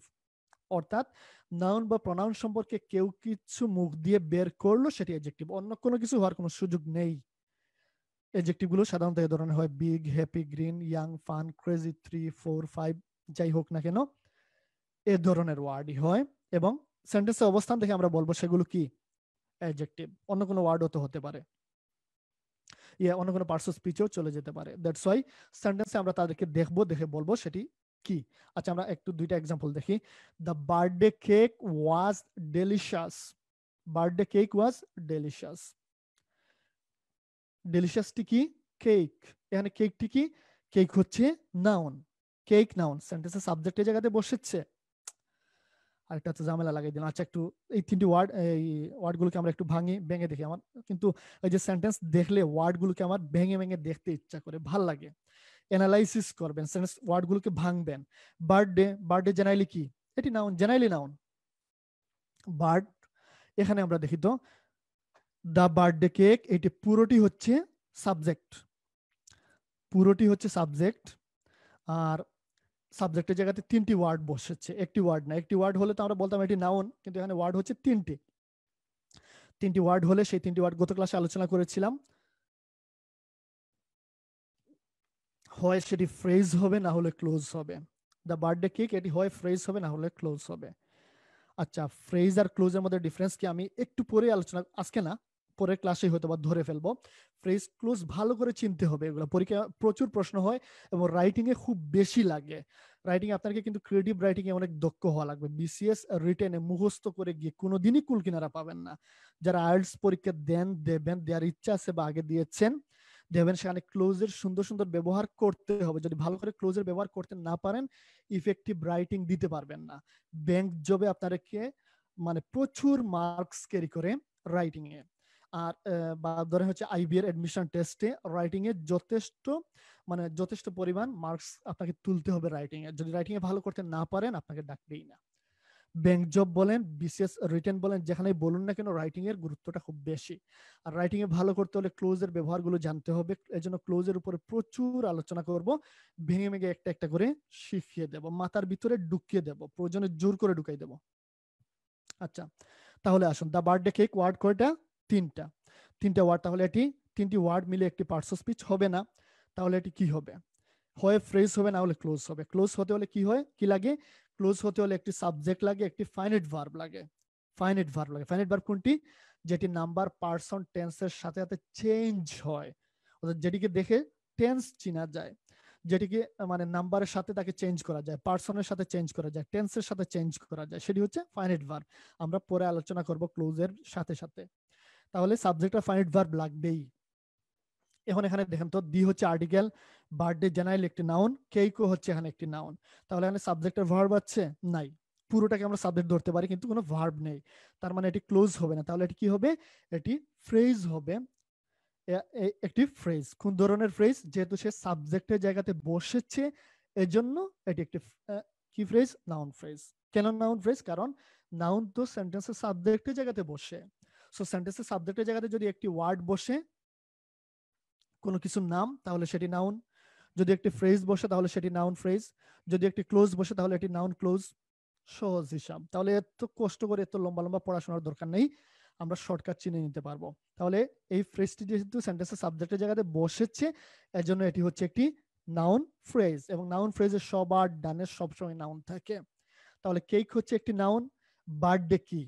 অর্থাৎ নাউন বা প্রনাউন সম্পর্কে কেউ কিছু মুখ দিয়ে বের করলো সেটি অ্যাজেক্টিভ অন্য কোনো কিছু হওয়ার কোনো সুযোগ নেই অ্যাজেক্টিভ গুলো সাধারণত এই ধরনের হয় big happy green young fun crazy three four five যাই হোক না কেন এ ধরনের ওয়ার্ডই হয় এবং সেন্টেন্সের অবস্থান দেখে আমরা বলবো সেগুলো কি অ্যাজেক্টিভ অন্য কোনো ওয়ার্ডও তো হতে পারে ইয়া অন্য কোনো পার্সন স্পিচেও চলে যেতে পারে দ্যাটস ওয়াই সেন্টেন্সে আমরা তাদেরকে দেখবো দেখে বলবো সেটি কি আচ্ছা আমরা একটু দুইটা এক্সাম্পল দেখি the birthday cake was delicious birthday cake was delicious ডেলিশাসটি কি কেক এখানে কেকটি কি কেক হচ্ছে নাউন কেক নাউন সেন্টেন্সে সাবজেক্টের জায়গাতে বসেছে আরেকটা হচ্ছে ঝামেলা লাগাই দিলাম আচ্ছা একটু এই তিনটি ওয়ার্ড এই ওয়ার্ডগুলোকে আমরা একটু ভাঙি ভেঙে দেখি আমার কিন্তু ওই যে সেন্টেন্স দেখলে ওয়ার্ডগুলোকে আমার ভেঙে ভেঙে দেখতে ইচ্ছা করে ভাল লাগে অ্যানালাইসিস করবেন সেন্টেন্স ওয়ার্ডগুলোকে ভাঙবেন বার্থডে বার্থডে জেনারেলি কি এটি নাউন জেনারেলি নাউন বার্ড এখানে আমরা দেখি তো দ্য বার্থডে কেক এটি পুরোটি হচ্ছে সাবজেক্ট পুরোটি হচ্ছে সাবজেক্ট আর সাবজেক্টের জায়গাতে তিনটি ওয়ার্ড বসেছে একটি ওয়ার্ড না একটি ওয়ার্ড হলে তো আমরা বলতাম এটি নাউন কিন্তু এখানে ওয়ার্ড হচ্ছে তিনটি তিনটি ওয়ার্ড হলে সেই তিনটি ওয়ার্ড গত ক্লাসে আলোচনা করেছিলাম হয় সেটি ফ্রেজ হবে না হলে ক্লোজ হবে দ্য বার্থডে কেক এটি হয় ফ্রেজ হবে না হলে ক্লোজ হবে আচ্ছা ফ্রেজ আর ক্লোজের মধ্যে ডিফারেন্স কি আমি একটু পরে আলোচনা আজকে না পরের ক্লাসে হয়তো বা ধরে ফেলবো ফ্রেজ ক্লোজ ভালো করে চিনতে হবে এগুলো পরীক্ষা প্রচুর প্রশ্ন হয় এবং রাইটিং এ খুব বেশি লাগে রাইটিং আপনাকে কিন্তু ক্রিয়েটিভ রাইটিং এ অনেক দক্ষ হওয়া লাগবে বিসিএস রিটেনে মুখস্থ করে গিয়ে কোনোদিনই কুল কিনারা পাবেন না যারা আর্টস পরীক্ষা দেন দেবেন দেওয়ার ইচ্ছা আছে বা আগে দিয়েছেন দেবেন সেখানে ক্লোজের সুন্দর সুন্দর ব্যবহার করতে হবে যদি ভালো করে ক্লোজের ব্যবহার করতে না পারেন ইফেক্টিভ রাইটিং দিতে পারবেন না ব্যাংক জবে আপনাদেরকে মানে প্রচুর মার্কস ক্যারি করে রাইটিং এ আর বা ধরে হচ্ছে আইবি এর অ্যাডমিশন টেস্টে রাইটিং এ যথেষ্ট মানে যথেষ্ট পরিমাণ মার্কস আপনাকে তুলতে হবে রাইটিং এ যদি রাইটিং এ ভালো করতে না পারেন আপনাকে ডাকবেই না ব্যাংক জব বলেন বিসিএস রিটেন বলেন যেখানে বলুন না কেন রাইটিং এর গুরুত্বটা খুব বেশি আর রাইটিং এ ভালো করতে হলে ক্লোজের ব্যবহারগুলো জানতে হবে এজন্য ক্লোজের উপরে প্রচুর আলোচনা করব ভেঙে ভেঙে একটা একটা করে শিখিয়ে দেব মাথার ভিতরে ঢুকিয়ে দেব প্রয়োজনে জোর করে ঢুকাই দেব আচ্ছা তাহলে আসুন দা বার্থডে কেক ওয়ার্ড কয়টা তিনটা তিনটা ওয়ার্ড তাহলে এটি তিনটি ওয়ার্ড মিলে একটি পার্টস স্পিচ হবে না তাহলে এটি কি হবে হয় ফ্রেজ হবে না হলে ক্লোজ হবে ক্লোজ হতে হলে কি হয় কি লাগে ক্লোজ হতে হলে একটি সাবজেক্ট লাগে একটি ফাইনাইট ভার্ব লাগে ফাইনাইট ভার্ব লাগে ফাইনাইট ভার্ব কোনটি যেটি নাম্বার পার্সন টেন্সের সাথে সাথে চেঞ্জ হয় অর্থাৎ যেটিকে দেখে টেন্স চিনা যায় যেটিকে মানে নাম্বারের সাথে তাকে চেঞ্জ করা যায় পার্সনের সাথে চেঞ্জ করা যায় টেন্সের সাথে চেঞ্জ করা যায় সেটি হচ্ছে ফাইনাইট ভার্ব আমরা পরে আলোচনা করব ক্লোজের সাথে সাথে তাহলে সাবজেক্ট আর ফাইনাইট ভার্ব লাগবেই এখন এখানে দেখেন তো দি হচ্ছে আর্টিকেল বার্থডে জেনারেল একটি নাউন কেইকো হচ্ছে এখানে একটি নাউন তাহলে এখানে সাবজেক্টের ভার্ব আছে নাই পুরোটাকে আমরা সাবজেক্ট ধরতে পারি কিন্তু কোনো ভার্ব নেই তার মানে এটি ক্লোজ হবে না তাহলে এটি কি হবে এটি ফ্রেজ হবে একটি ফ্রেজ কোন ধরনের ফ্রেজ যেহেতু সে সাবজেক্টের জায়গাতে বসেছে এজন্য এটি একটি কি ফ্রেজ নাউন ফ্রেজ কেন নাউন ফ্রেজ কারণ নাউন তো সেন্টেন্সের সাবজেক্টের জায়গাতে বসে সো সেন্টেন্সের সাবজেক্টের জায়গাতে যদি একটি ওয়ার্ড বসে কোনো কিছুর নাম তাহলে সেটি নাউন যদি একটি ফ্রেজ বসে তাহলে সেটি নাউন ফ্রেজ যদি একটি ক্লোজ বসে তাহলে এটি নাউন ক্লোজ সহজ হিসাব তাহলে এত কষ্ট করে এত লম্বা লম্বা পড়াশোনার দরকার নেই আমরা শর্টকাট চিনে নিতে পারবো তাহলে এই ফ্রেজটি যেহেতু সেন্টেন্সের সাবজেক্টের জায়গাতে বসেছে এজন্য এটি হচ্ছে একটি নাউন ফ্রেজ এবং নাউন ফ্রেজের সবার ডানে সবসময় নাউন থাকে তাহলে কেক হচ্ছে একটি নাউন বার্থডে কি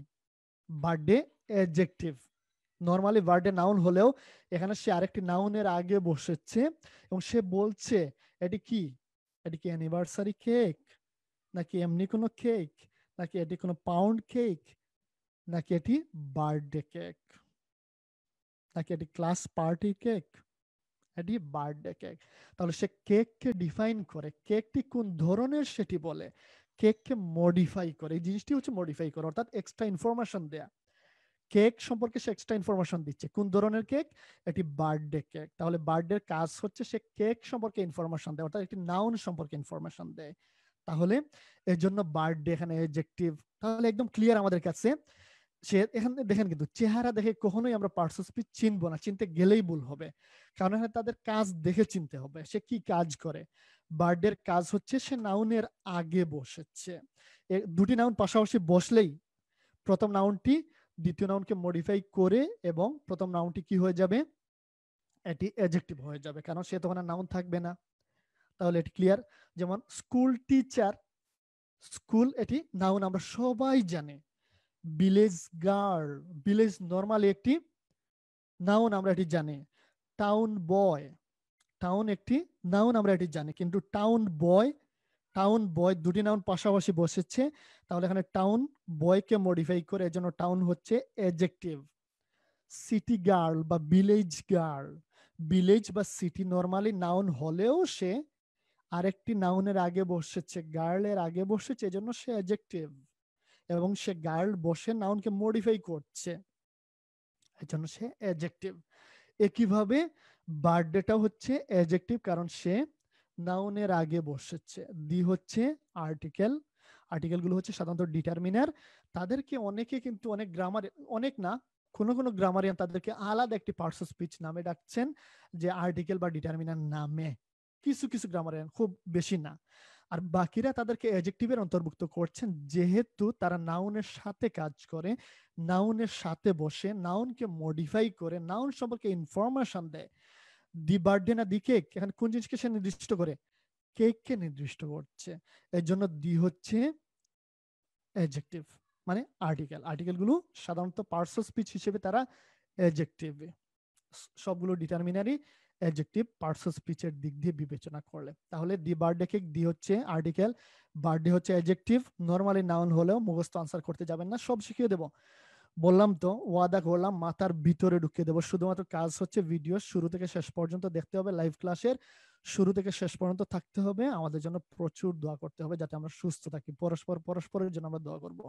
বার্থডে অ্যাডজেক্টিভ নর্মালি ভার্ডে নাউন হলেও এখানে সে আরেকটি নাউনের আগে বসেছে এবং সে বলছে এটি কি এটি কি অ্যানিভার্সারি কেক নাকি এমনি কোনো কেক নাকি এটি কোনো পাউন্ড কেক নাকি এটি বার্থডে কেক নাকি এটি ক্লাস পার্টি কেক এটি বার্থডে কেক তাহলে সে কেককে ডিফাইন করে কেকটি কোন ধরনের সেটি বলে কেককে মডিফাই করে এই জিনিসটি হচ্ছে মডিফাই করে অর্থাৎ এক্সট্রা ইনফরমেশন দেয়া কেক সম্পর্কে সে এক্সট্রা ইনফরমেশন দিচ্ছে কোন ধরনের কেক একটি বার্থডে কেক তাহলে বার্থডের কাজ হচ্ছে সে কেক সম্পর্কে ইনফরমেশন দেয় অর্থাৎ একটি নাউন সম্পর্কে ইনফরমেশন দেয় তাহলে এর জন্য বার্থডে এখানে এডজেক্টিভ তাহলে একদম ক্লিয়ার আমাদের কাছে সে এখানে দেখেন কিন্তু চেহারা দেখে কখনোই আমরা স্পিচ চিনবো না চিনতে গেলেই ভুল হবে কারণ এখানে তাদের কাজ দেখে চিনতে হবে সে কি কাজ করে বার্ডের কাজ হচ্ছে সে নাউনের আগে বসেছে দুটি নাউন পাশাপাশি বসলেই প্রথম নাউনটি দ্বিতীয় নাউনকে মডিফাই করে এবং প্রথম নাউনটি কি হয়ে যাবে এটি অ্যাজেক্টিভ হয়ে যাবে কারণ সে তখন আর নাউন থাকবে না তাহলে এটি ক্লিয়ার যেমন স্কুল টিচার স্কুল এটি নাউন আমরা সবাই জানি ভিলেজ গার্ল ভিলেজ নর্মালি একটি নাউন আমরা এটি জানি টাউন বয় টাউন একটি নাউন আমরা এটি জানি কিন্তু টাউন বয় টাউন বয় দুটি নাউন পাশাপাশি বসেছে তাহলে এখানে টাউন বয়কে মডিফাই করে এর জন্য টাউন হচ্ছে এজেক্টিভ সিটি গার্ল বা ভিলেজ গার্ল ভিলেজ বা সিটি নর্মালি নাউন হলেও সে আরেকটি নাউনের আগে বসেছে গার্লের আগে বসেছে এজন্য সে অ্যাজেক্টিভ এবং সে গার্ল বসে নাউনকে মডিফাই করছে এজন্য সে অ্যাজেক্টিভ একইভাবে বার্থডেটা হচ্ছে অ্যাজেক্টিভ কারণ সে নাউনের আগে বসেছে দি হচ্ছে আর্টিকেল আর্টিকেলগুলো হচ্ছে সাধারণত ডিটারমিনার তাদেরকে অনেকে কিন্তু অনেক গ্রামার অনেক না কোনো কোনো গ্রামারিয়ান তাদেরকে আলাদা একটি পার্টস স্পিচ নামে ডাকছেন যে আর্টিকেল বা ডিটারমিনার নামে কিছু কিছু গ্রামারিয়ান খুব বেশি না আর বাকিরা তাদেরকে অ্যাজেক্টিভের অন্তর্ভুক্ত করছেন যেহেতু তারা নাউনের সাথে কাজ করে নাউনের সাথে বসে নাউনকে মডিফাই করে নাউন সম্পর্কে ইনফরমেশন দেয় দি বার্থডে না দি কেক এখানে কোন জিনিসকে সে নির্দিষ্ট করে কেককে নির্দিষ্ট করছে এর জন্য দি হচ্ছে অ্যাডজেক্টিভ মানে আর্টিকেল আর্টিকেলগুলো সাধারণত পার্সো স্পিচ হিসেবে তারা অ্যাডজেক্টিভ সবগুলো ডিটারমিনারি অ্যাডজেক্টিভ পার্সো স্পিচের দিক দিয়ে বিবেচনা করলে তাহলে দি বার্থডে কেক দি হচ্ছে আর্টিকেল বার্থডে হচ্ছে অ্যাডজেক্টিভ নর্মালি নাউন হলেও মুখস্থ আনসার করতে যাবেন না সব শিখিয়ে দেবো বললাম তো ওয়াদা করলাম মাথার ভিতরে ঢুকিয়ে দেবো শুধুমাত্র কাজ হচ্ছে ভিডিও শুরু থেকে শেষ পর্যন্ত দেখতে হবে লাইভ ক্লাসের শুরু থেকে শেষ পর্যন্ত থাকতে হবে আমাদের জন্য প্রচুর দোয়া করতে হবে যাতে আমরা সুস্থ থাকি পরস্পর পরস্পরের জন্য আমরা দোয়া করব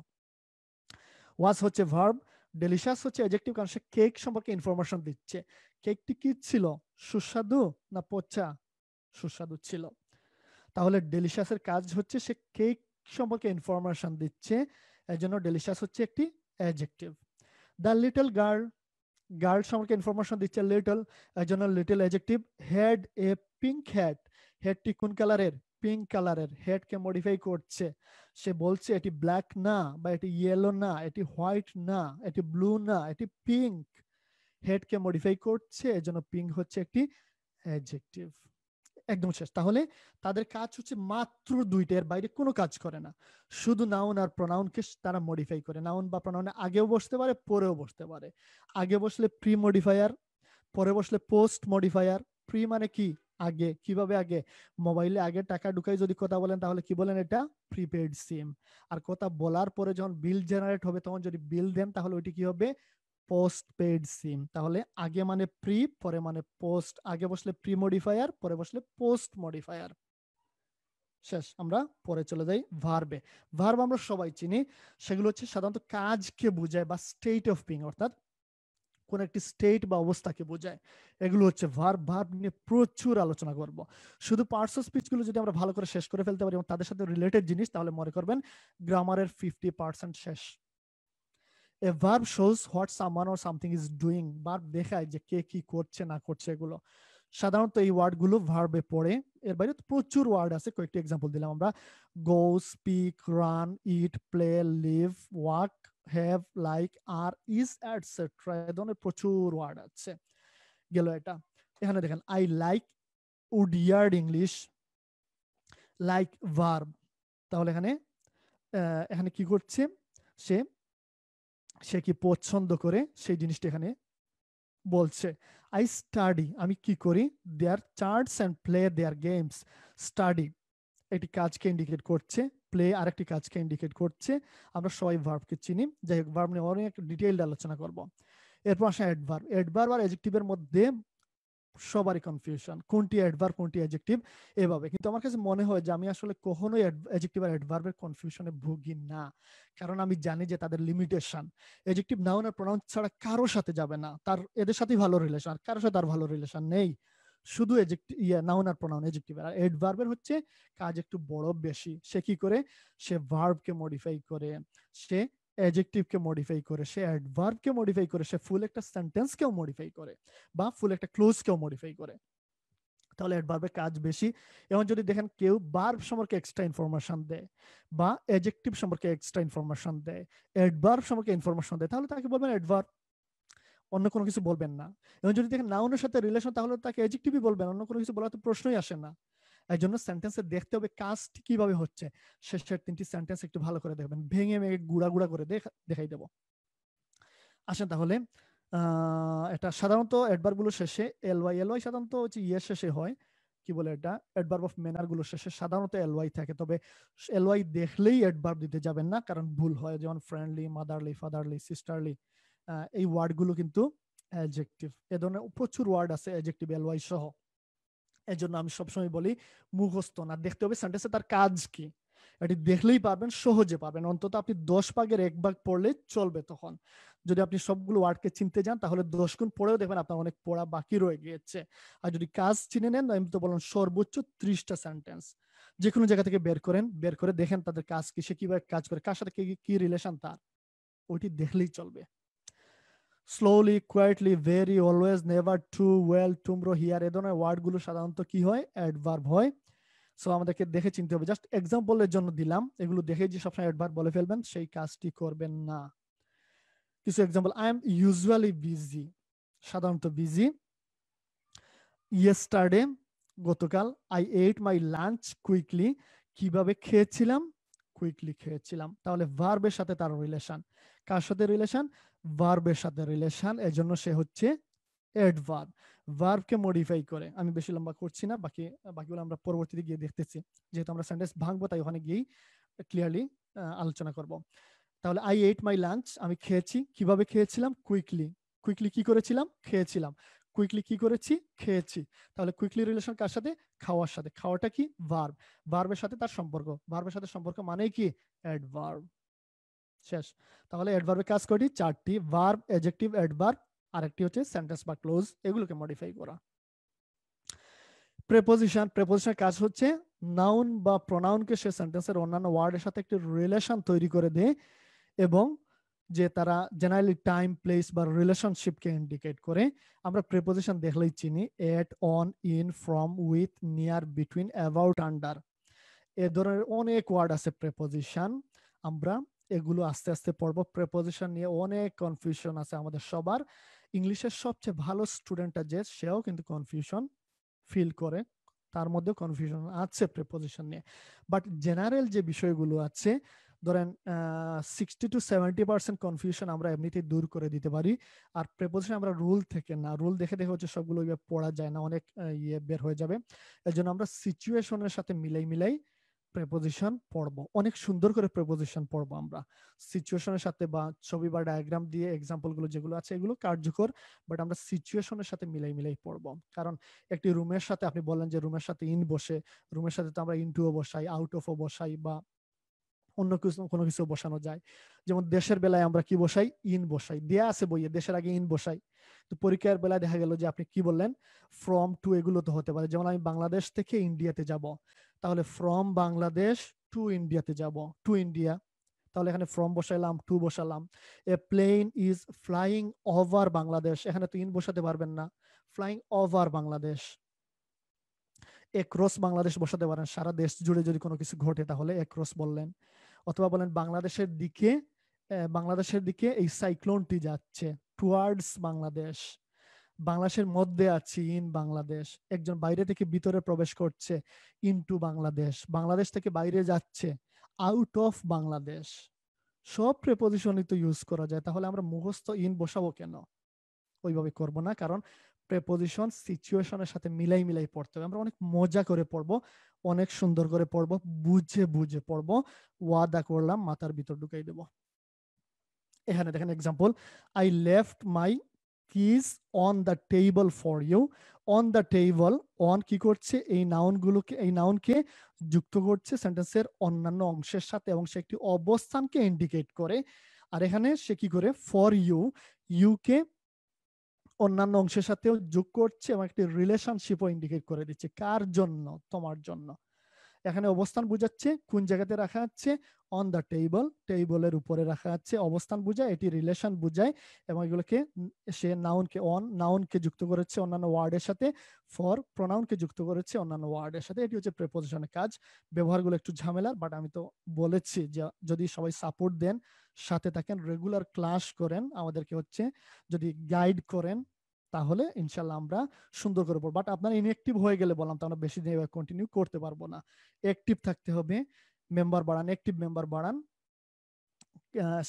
ওয়াজ হচ্ছে ভার্ব ডেলিশাস হচ্ছে অ্যাডজেক্টিভ কারণ সে কেক সম্পর্কে ইনফরমেশন দিচ্ছে কেকটি কি ছিল সুস্বাদু না পচা সুস্বাদু ছিল তাহলে ডেলিশাসের কাজ হচ্ছে সে কেক সম্পর্কে ইনফরমেশন দিচ্ছে এর জন্য ডেলিশাস হচ্ছে একটি adjective the little girl girl সম্পর্কে ইনফরমেশন দিচ্ছে লিটল এর little adjective had a pink hat হেডটি কোন কালারের পিঙ্ক কালারের হেডকে মডিফাই করছে সে বলছে এটি ব্ল্যাক না বা এটি ইয়েলো না এটি হোয়াইট না এটি ব্লু না এটি পিঙ্ক হেডকে মডিফাই করছে এজন্য পিঙ্ক হচ্ছে একটি অ্যাডজেক্টিভ একদম শেষ তাহলে তাদের কাজ হচ্ছে মাত্র দুইটা এর বাইরে কোনো কাজ করে না শুধু নাউন আর প্রনাউনকে তারা মডিফাই করে নাউন বা প্রোনাউনে আগেও বসতে পারে পরেও বসতে পারে আগে বসলে প্রি মডিফায়ার পরে বসলে পোস্ট মডিফায়ার প্রি মানে কি আগে কিভাবে আগে মোবাইলে আগে টাকা ঢুকাই যদি কথা বলেন তাহলে কি বলেন এটা প্রিপেড সিম আর কথা বলার পরে যখন বিল জেনারেট হবে তখন যদি বিল দেন তাহলে ওইটি কি হবে পোস্ট পেইড সিম তাহলে আগে মানে প্রি পরে মানে পোস্ট আগে বসলে প্রি মডিফায়ার পরে বসলে পোস্ট মডিফায়ার শেষ আমরা পরে চলে যাই ভার্বে ভার্ব আমরা সবাই চিনি সেগুলো হচ্ছে সাধারণত কাজকে বোঝায় বা স্টেট অফ বিং অর্থাৎ কোন একটি স্টেট বা অবস্থাকে বোঝায় এগুলো হচ্ছে ভার্ব ভার্ব নিয়ে প্রচুর আলোচনা করব শুধু পার্টস অফ স্পিচগুলো যদি আমরা ভালো করে শেষ করে ফেলতে পারি এবং তাদের সাথে রিলেটেড জিনিস তাহলে মনে করবেন গ্রামারের ফিফটি পার্সেন্ট শেষ a verb shows what someone or something is doing verb দেখায় যে কে কি করছে না করছে এগুলো সাধারণত এই ওয়ার্ডগুলো ভার্বে পড়ে এর বাইরে প্রচুর ওয়ার্ড আছে কয়েকটি এক্সাম্পল দিলাম আমরা go speak run eat play live walk have like আর ইজ এটসেট্রা এ ধরনের প্রচুর ওয়ার্ড আছে গেল এটা এখানে দেখেন আই লাইক উডিয়ার্ড ইংলিশ লাইক ভার্ব তাহলে এখানে এখানে কি করছে সে সে কি পছন্দ করে সেই জিনিসটা এখানে বলছে আই স্টাডি আমি কি করি their charts and play their games study একটি কাজকে ইন্ডিকেট করছে প্লে আরেকটি কাজকে ইন্ডিকেট করছে আমরা সবাই ভার্বকে চিনি যাই হোক ভার্ব নিয়ে অনেক ডিটেলড আলোচনা করব এরপর আসে অ্যাডভার্ব অ্যাডভার্ব আর অ্যাজেক্টিভের মধ্যে সবারই কনফিউশন কোনটি অ্যাডভার্ব কোনটি অ্যাডজেক্টিভ এভাবে কিন্তু আমার কাছে মনে হয় যে আমি আসলে কখনোই অ্যাডজেক্টিভ আর অ্যাডভার্বের কনফিউশনে ভুগি না কারণ আমি জানি যে তাদের লিমিটেশন অ্যাডজেক্টিভ নাউন আর প্রোনাউন ছাড়া কারোর সাথে যাবে না তার এদের সাথেই ভালো রিলেশন আর কারোর সাথে আর ভালো রিলেশন নেই শুধু ইয়ে নাউন আর প্রোনাউন এজেক্টিভ আর এডভার্বের হচ্ছে কাজ একটু বড় বেশি সে কি করে সে ভার্বকে মডিফাই করে সে অ্যাডজেক্টিভকে মডিফাই করে সে অ্যাডভার্বকে মডিফাই করে সে ফুল একটা সেন্টেন্সকেও মডিফাই করে বা ফুল একটা ক্লোজকেও মডিফাই করে তাহলে অ্যাডভার্বের কাজ বেশি এবং যদি দেখেন কেউ বার্ব সম্পর্কে এক্সট্রা ইনফরমেশন দেয় বা অ্যাজেক্টিভ সম্পর্কে এক্সট্রা ইনফরমেশন দেয় অ্যাডভার্ব সম্পর্কে ইনফরমেশন দেয় তাহলে তাকে বলবেন অ্যাডভার্ব অন্য কোনো কিছু বলবেন না এবং যদি দেখেন নাউনের সাথে রিলেশন তাহলে তাকে অ্যাজেক্টিভই বলবেন অন্য কোনো কিছু বলার তো প্রশ্নই আসে না এই জন্য সেন্টেন্সে দেখতে হবে কাজটি কিভাবে হচ্ছে শেষের তিনটি সেন্টেন্স একটু ভালো করে দেখবেন ভেঙে ভেঙে গুড়া গুড়া করে দেখাই দেব আসেন তাহলে এটা সাধারণত গুলো শেষে এল ওয়াই এল ওয়াই সাধারণত হচ্ছে ইয়ের শেষে হয় কি বলে এটা এডবার অফ ম্যানার গুলো শেষে সাধারণত এলওয়াই থাকে তবে এলওয়াই দেখলেই এডবার দিতে যাবেন না কারণ ভুল হয় যেমন ফ্রেন্ডলি মাদারলি ফাদারলি সিস্টারলি এই ওয়ার্ডগুলো কিন্তু অ্যাডজেক্টিভ এ ধরনের প্রচুর ওয়ার্ড আছে অ্যাডজেক্টিভ এলওয়াই সহ এজন্য আমি সবসময় বলি মুখস্থ না দেখতে হবে সেন্টেন্সে তার কাজ কি এটি দেখলেই পারবেন সহজে পারবেন অন্তত আপনি দশ ভাগের এক ভাগ পড়লে চলবে তখন যদি আপনি সবগুলো ওয়ার্ডকে চিনতে যান তাহলে দশ গুণ পড়েও দেখবেন আপনার অনেক পড়া বাকি রয়ে গিয়েছে আর যদি কাজ চিনে নেন আমি তো বললাম সর্বোচ্চ ত্রিশটা সেন্টেন্স যে কোনো জায়গা থেকে বের করেন বের করে দেখেন তাদের কাজ কি সে কিভাবে কাজ করে কার সাথে কি রিলেশন তার ওইটি দেখলেই চলবে slowly quietly very always never too well tomorrow here এ ধরনের ওয়ার্ডগুলো সাধারণত কি হয় অ্যাডভার্ব হয় সো আমাদেরকে দেখে চিনতে হবে জাস্ট এক্সাম্পলের জন্য দিলাম এগুলো দেখে যে সবসময় অ্যাডভার্ব বলে ফেলবেন সেই কাজটি করবেন না কিছু example I am usually busy সাধারণত বিজি ইয়েস্টারডে গতকাল I ate my lunch quickly কিভাবে খেয়েছিলাম কুইকলি খেয়েছিলাম তাহলে ভার্বের সাথে তার রিলেশন কার সাথে রিলেশন ভার্বের সাথে রিলেশন এর জন্য সে হচ্ছে অ্যাডভার্ব ভার্বকে মডিফাই করে আমি বেশি লম্বা করছি না বাকি বাকিগুলো আমরা পরবর্তীতে গিয়ে দেখতেছি যেহেতু আমরা সেন্টেন্স ভাঙবো তাই ওখানে গিয়েই ক্লিয়ারলি আলোচনা করব তাহলে আই এইট মাই লাঞ্চ আমি খেয়েছি কিভাবে খেয়েছিলাম কুইকলি কুইকলি কি করেছিলাম খেয়েছিলাম কুইকলি কি করেছি খেয়েছি তাহলে কুইকলি রিলেশন কার সাথে খাওয়ার সাথে খাওয়াটা কি ভার্ব ভার্বের সাথে তার সম্পর্ক ভার্বের সাথে সম্পর্ক মানে কি অ্যাডভার্ব শেষ তাহলে অ্যাডভার্বে কাজ করি চারটি ভার্ব অ্যাডজেক্টিভ অ্যাডভার্ব আরেকটি হচ্ছে সেন্টেন্স বা ক্লোজ এগুলোকে মডিফাই করা প্রেপোজিশন প্রেপোজিশনের কাজ হচ্ছে নাউন বা প্রোনাউনকে সে সেন্টেন্সের অন্যান্য ওয়ার্ডের সাথে একটি রিলেশন তৈরি করে দেয় এবং যে তারা জেনারেলি টাইম প্লেস বা রিলেশনশিপকে ইন্ডিকেট করে আমরা প্রেপোজিশন দেখলেই চিনি at on in from with near between about under এ ধরনের অনেক ওয়ার্ড আছে প্রেপোজিশন আমরা এগুলো আস্তে আস্তে পড়বো প্রেপোজিশন নিয়ে অনেক কনফিউশন আছে আমাদের সবার ইংলিশের সবচেয়ে ভালো স্টুডেন্টটা যে সেও কিন্তু কনফিউশন ফিল করে তার মধ্যে কনফিউশন আছে প্রেপোজিশন নিয়ে বাট জেনারেল যে বিষয়গুলো আছে ধরেন sixty two seventy percent confusion আমরা এমনিতেই দূর করে দিতে পারি আর প্রেপোজিশন আমরা রুল থেকে না রুল দেখে দেখে হচ্ছে সবগুলো ইয়ে পড়া যায় না অনেক ইয়ে বের হয়ে যাবে এর জন্য আমরা সিচুয়েশনের সাথে মিলাই মিলাই প্রেপোজিশন পড়বো অনেক সুন্দর করে প্রেপোজিশন পড়বো আমরা সিচুয়েশনের সাথে বা ছবি বা ডায়াগ্রাম দিয়ে এক্সাম্পলগুলো যেগুলো আছে এগুলো কার্যকর বাট আমরা সিচুয়েশনের সাথে মিলাই মিলাই পড়বো কারণ একটি রুমের সাথে আপনি বললেন যে রুমের সাথে ইন বসে রুমের সাথে তো আমরা ইনটুও বসাই আউট অফও বসাই বা অন্য কিছু কোনো কিছু বসানো যায় যেমন দেশের বেলায় আমরা কি বসাই ইন বসাই দেয়া আছে বইয়ে দেশের আগে ইন বসাই তো পরীক্ষার বেলায় দেখা গেল যে আপনি কি বললেন ফ্রম টু এগুলো তো হতে পারে যেমন আমি বাংলাদেশ থেকে ইন্ডিয়াতে যাব তাহলে ফ্রম বাংলাদেশ টু ইন্ডিয়াতে যাব টু ইন্ডিয়া তাহলে এখানে ফ্রম বসাইলাম টু বসালাম a plane is flying over Bangladesh এখানে তো ইন বসাতে পারবেন না flying over Bangladesh cross Bangladesh বসাতে পারেন সারা দেশ জুড়ে যদি কোনো কিছু ঘটে তাহলে ক্রস বললেন অথবা বলেন বাংলাদেশের দিকে বাংলাদেশের দিকে এই সাইক্লোনটি যাচ্ছে টুয়ার্ডস বাংলাদেশ বাংলাদেশের মধ্যে আছি ইন বাংলাদেশ একজন বাইরে থেকে ভিতরে প্রবেশ করছে ইনটু বাংলাদেশ বাংলাদেশ থেকে বাইরে যাচ্ছে আউট অফ বাংলাদেশ সব প্রেপোজিশনই তো ইউজ করা যায় তাহলে আমরা মুখস্থ ইন বসাবো কেন ওইভাবে করব না কারণ প্রেপোজিশন সিচুয়েশনের সাথে মিলাই মিলাই পড়তে হবে আমরা অনেক মজা করে পড়ব অনেক সুন্দর করে পড়ব বুঝে বুঝে পড়ব ওয়াদা করলাম মাথার ভিতর ঢুকাই দেব এখানে দেখেন example I left my keys on the table for you on the table on কি করছে এই নাউনগুলোকে এই নাউনকে যুক্ত করছে সেন্টেন্সের অন্যান্য অংশের সাথে এবং সে একটি অবস্থানকে ইন্ডিকেট করে আর এখানে সে কি করে ফর ইউ ইউকে অন্যান্য অংশের সাথেও যোগ করছে এবং একটি রিলেশনশিপও ইন্ডিকেট করে দিচ্ছে কার জন্য তোমার জন্য এখানে অবস্থান বোঝাচ্ছে কোন জায়গাতে রাখা আছে অন দ্য টেবল টেবলের উপরে রাখা আছে অবস্থান বোঝায় এটি রিলেশন বুঝায় এবং এগুলোকে সে নাউনকে অন নাউনকে যুক্ত করেছে অন্যান্য ওয়ার্ডের সাথে ফর প্রনাউনকে যুক্ত করেছে অন্যান্য ওয়ার্ডের সাথে এটি হচ্ছে প্রেপোজিশনের কাজ ব্যবহারগুলো একটু ঝামেলার বাট আমি তো বলেছি যে যদি সবাই সাপোর্ট দেন সাথে থাকেন রেগুলার ক্লাস করেন আমাদেরকে হচ্ছে যদি গাইড করেন তাহলে ইনশাল্লাহ আমরা সুন্দর করে পড়বো বাট আপনার ইনএক্টিভ হয়ে গেলে বললাম তো আমরা বেশি দিন এবার কন্টিনিউ করতে পারবো না অ্যাক্টিভ থাকতে হবে মেম্বার বাড়ান অ্যাক্টিভ মেম্বার বাড়ান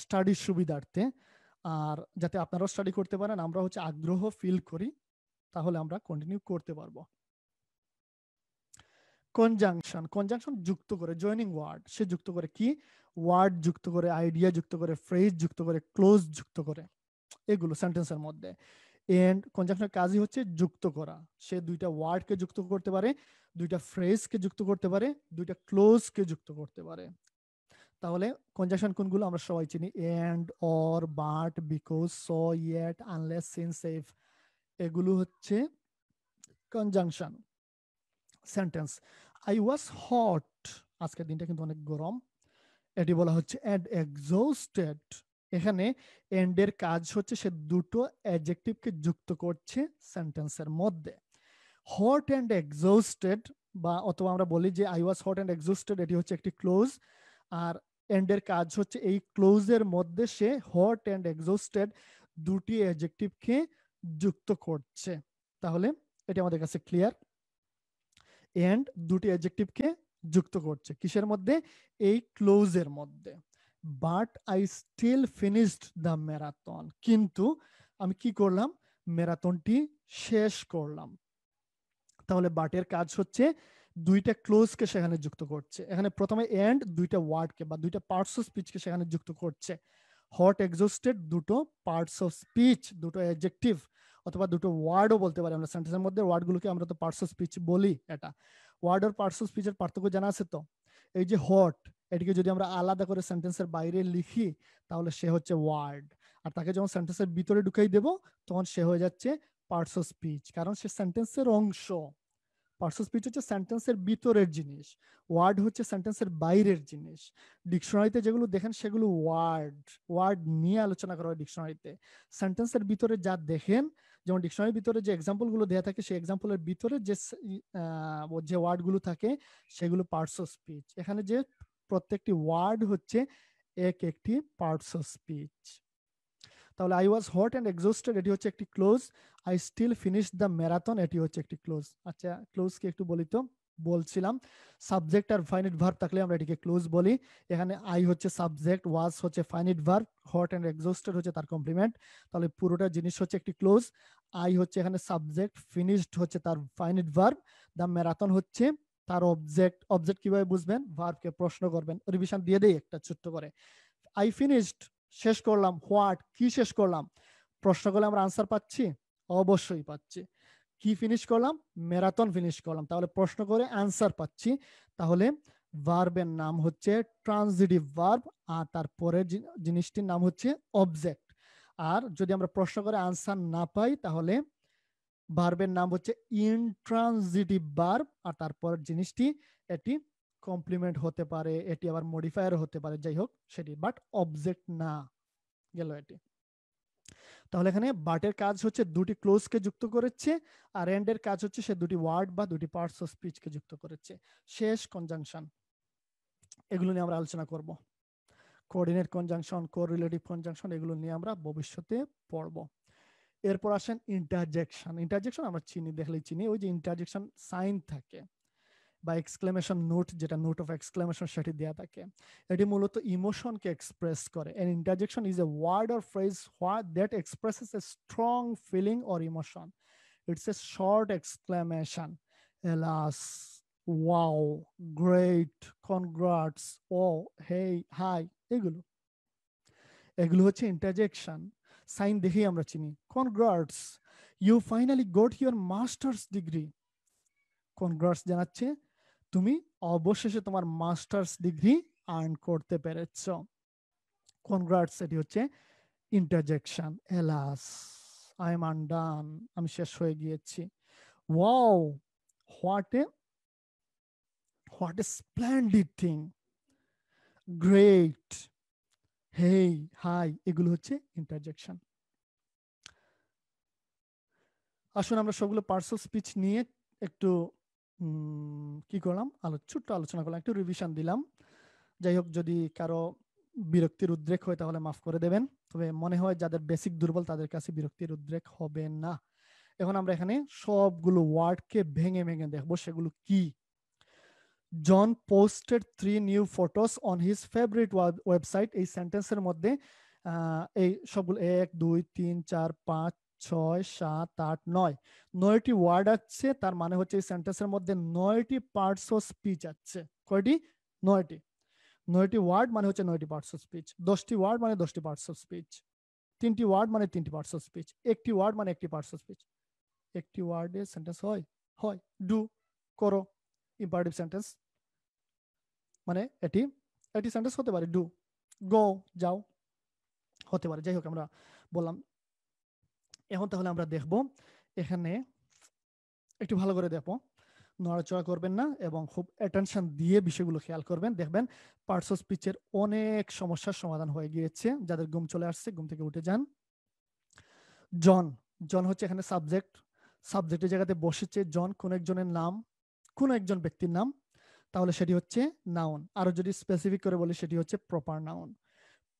স্টাডির সুবিধার্থে আর যাতে আপনারাও স্টাডি করতে পারেন আমরা হচ্ছে আগ্রহ ফিল করি তাহলে আমরা কন্টিনিউ করতে পারবো কনজাংশন কনজাংশন যুক্ত করে জয়নিং ওয়ার্ড সে যুক্ত করে কি ওয়ার্ড যুক্ত করে আইডিয়া যুক্ত করে ফ্রেজ যুক্ত করে ক্লোজ যুক্ত করে এগুলো সেন্টেন্সের মধ্যে এন্ড কনজাংশনের কাজই হচ্ছে যুক্ত করা সে দুইটা ওয়ার্ডকে যুক্ত করতে পারে দুইটা ফ্রেজকে যুক্ত করতে পারে দুইটা ক্লোজকে যুক্ত করতে পারে তাহলে কনজাংশন কোনগুলো আমরা সবাই চিনি and or but because so yet unless since সেফ এগুলো হচ্ছে conjunction sentence I was hot আজকের দিনটা কিন্তু অনেক গরম এটি বলা হচ্ছে অ্যাড এক্সস্টেড এখানে এন্ড এর কাজ হচ্ছে সে দুটো অ্যাডজেক্টিভকে যুক্ত করছে সেন্টেন্সের মধ্যে হট অ্যান্ড এক্সোস্টেড বা অথবা আমরা বলি যে I was hot and exhausted এটি হচ্ছে একটি ক্লোজ আর এন্ডের কাজ হচ্ছে এই ক্লোজের মধ্যে সে হট অ্যান্ড এক্সোস্টেড দুটি অ্যাডজেক্টিভকে যুক্ত করছে তাহলে এটি আমাদের কাছে ক্লিয়ার এন্ড দুটি অ্যাডজেক্টিভকে যুক্ত করছে কিসের মধ্যে এই ক্লোজের মধ্যে but I still finished the marathon কিন্তু আমি কি করলাম ম্যারাথনটি শেষ করলাম তাহলে বাটের কাজ হচ্ছে দুইটা ক্লোজকে সেখানে যুক্ত করছে এখানে প্রথমে এন্ড দুইটা ওয়ার্ডকে বা দুইটা পার্টস অফ স্পিচকে সেখানে যুক্ত করছে হট এক্সস্টেড দুটো পার্টস অফ স্পিচ দুটো অ্যাডজেক্টিভ অথবা দুটো ওয়ার্ডও বলতে পারি আমরা সেন্টেন্সের মধ্যে ওয়ার্ডগুলোকে আমরা তো পার্টস অফ স্পিচ বলি এটা ওয়ার্ড আর পার্টস অফ স্পিচের পার্থক্য জানা আছে তো এই যে হট এটিকে যদি আমরা আলাদা করে সেন্টেন্সের বাইরে লিখি তাহলে সে হচ্ছে ওয়ার্ড আর তাকে যখন সেন্টেন্সের ভিতরে ঢুকাই দেব তখন সে হয়ে যাচ্ছে পার্টস অফ স্পিচ কারণ সে সেন্টেন্সের অংশ পার্টস অফ স্পিচ হচ্ছে সেন্টেন্সের ভিতরের জিনিস ওয়ার্ড হচ্ছে সেন্টেন্সের বাইরের জিনিস ডিকশনারিতে যেগুলো দেখেন সেগুলো ওয়ার্ড ওয়ার্ড নিয়ে আলোচনা করা হয় ডিকশনারিতে সেন্টেন্সের ভিতরে যা দেখেন যেমন ডিকশনারির ভিতরে যে এক্সাম্পলগুলো দেওয়া থাকে সেই এক্সাম্পলের ভিতরে যে যে ওয়ার্ডগুলো থাকে সেগুলো পার্টস অফ স্পিচ এখানে যে প্রত্যেকটি ওয়ার্ড হচ্ছে এক একটি পার্টস অফ স্পিচ তাহলে I was hot and exhausted এটি হচ্ছে একটি clause I still finish the marathon এটি হচ্ছে একটি ক্লোজ আচ্ছা ক্লোজ একটু বলি তো বলছিলাম সাবজেক্ট আর ফাইনিট ভার্ব থাকলে আমরা এটিকে ক্লোজ বলি এখানে আই হচ্ছে সাবজেক্ট ওয়াজ হচ্ছে finite verb hot and exhausted হচ্ছে তার কমপ্লিমেন্ট তাহলে পুরোটা জিনিস হচ্ছে একটি ক্লোজ আই হচ্ছে এখানে সাবজেক্ট ফিনিশড হচ্ছে তার ফাইনিট ভার্ব দ্য ম্যারাথন হচ্ছে তার অবজেক্ট অবজেক্ট কিভাবে বুঝবেন ভার্বকে প্রশ্ন করবেন রিভিশন দিয়ে দেই একটা ছোট্ট করে আই ফিনিশড শেষ করলাম হোয়াট কি শেষ করলাম প্রশ্ন করলে আমরা আনসার পাচ্ছি অবশ্যই পাচ্ছি কি ফিনিশ করলাম ম্যারাথন ফিনিশ করলাম তাহলে প্রশ্ন করে আনসার পাচ্ছি তাহলে ভার্বের নাম হচ্ছে ট্রান্সিটিভ ভার্ব আর তারপরের জিনিসটির নাম হচ্ছে অবজেক্ট আর যদি আমরা প্রশ্ন করে আনসার না পাই তাহলে ভার্বের নাম হচ্ছে ইনট্রানজিটিভ ভার্ব আর তারপর জিনিসটি এটি কমপ্লিমেন্ট হতে পারে এটি আবার মডিফায়ার হতে পারে যাই হোক সেটি বাট অবজেক্ট না গেল এটি তাহলে এখানে বাটের কাজ হচ্ছে দুটি ক্লোজকে যুক্ত করেছে আর এর কাজ হচ্ছে সে দুটি ওয়ার্ড বা দুটি পার্টস অফ স্পিচকে যুক্ত করেছে শেষ কনজাংশন এগুলো নিয়ে আমরা আলোচনা করব কোঅর্ডিনেট কনজাংশন কোরিলেটিভ কনজাংশন এগুলো নিয়ে আমরা ভবিষ্যতে পড়ব এরপর আসেন ইন্টারজেকশন ইন্টারজেকশন আমরা চিনি দেখলেই চিনি ওই যে ইন্টারজেকশন সাইন থাকে বা এক্সক্লেমেশন নোট যেটা নোট অফ এক্সক্লেমেশন সেটি দেওয়া থাকে এটি মূলত ইমোশনকে এক্সপ্রেস করে an interjection is a word or phrase what that expresses a strong feeling or emotion it's a short exclamation alas wow great congrats oh hey hi এগুলো এগুলো হচ্ছে ইন্টারজেকশন সাইন দেখেই আমরা চিনি congrats you finally got your masters degree congrats জানাচ্ছে তুমি অবশেষে তোমার মাস্টার্স ডিগ্রি আর্ন করতে পেরেছ কনগ্রাটস এটি হচ্ছে interjection alas I am undone আমি শেষ হয়ে গিয়েছি wow what a what a splendid thing great hey hi এগুলো হচ্ছে ইন্টারজেকশন আসুন আমরা সবগুলো পার্সেল স্পিচ নিয়ে একটু কি করলাম আলো ছোট্ট আলোচনা করলাম একটু রিভিশন দিলাম যাই হোক যদি কারো বিরক্তির উদ্রেক হয় তাহলে মাফ করে দেবেন তবে মনে হয় যাদের বেসিক দুর্বল তাদের কাছে বিরক্তির উদ্রেক হবে না এখন আমরা এখানে সবগুলো ওয়ার্ডকে ভেঙে ভেঙে দেখবো সেগুলো কি John posted three new photos on his favorite website এই সেন্টেন্সের মধ্যে এই সবগুলো এক দুই তিন চার পাঁচ ছয় সাত আট নয় নয়টি ওয়ার্ড আছে তার মানে হচ্ছে এই সেন্টেন্সের মধ্যে নয়টি পার্টস অফ স্পিচ আছে কয়টি নয়টি নয়টি ওয়ার্ড মানে হচ্ছে নয়টি পার্টস অফ স্পিচ দশটি ওয়ার্ড মানে দশটি পার্টস অফ স্পিচ তিনটি ওয়ার্ড মানে তিনটি পার্টস অফ স্পিচ একটি ওয়ার্ড মানে একটি পার্টস অফ স্পিচ একটি ওয়ার্ডে সেন্টেন্স হয় হয় ডু করো ইম্পারেটিভ সেন্টেন্স মানে এটি এটি সেন্টেন্স হতে পারে ডু গো যাও হতে পারে যাই হোক আমরা বললাম এখন তাহলে আমরা দেখব এখানে একটু ভালো করে দেখো নড়াচড়া করবেন না এবং খুব অ্যাটেনশন দিয়ে বিষয়গুলো খেয়াল করবেন দেখবেন পার্টস অফ স্পিচের অনেক সমস্যার সমাধান হয়ে গিয়েছে যাদের ঘুম চলে আসছে ঘুম থেকে উঠে যান জন জন হচ্ছে এখানে সাবজেক্ট সাবজেক্টের জায়গাতে বসেছে জন কোন একজনের নাম কোন একজন ব্যক্তির নাম তাহলে সেটি হচ্ছে নাউন আরো যদি স্পেসিফিক করে বলি সেটি হচ্ছে প্রপার নাউন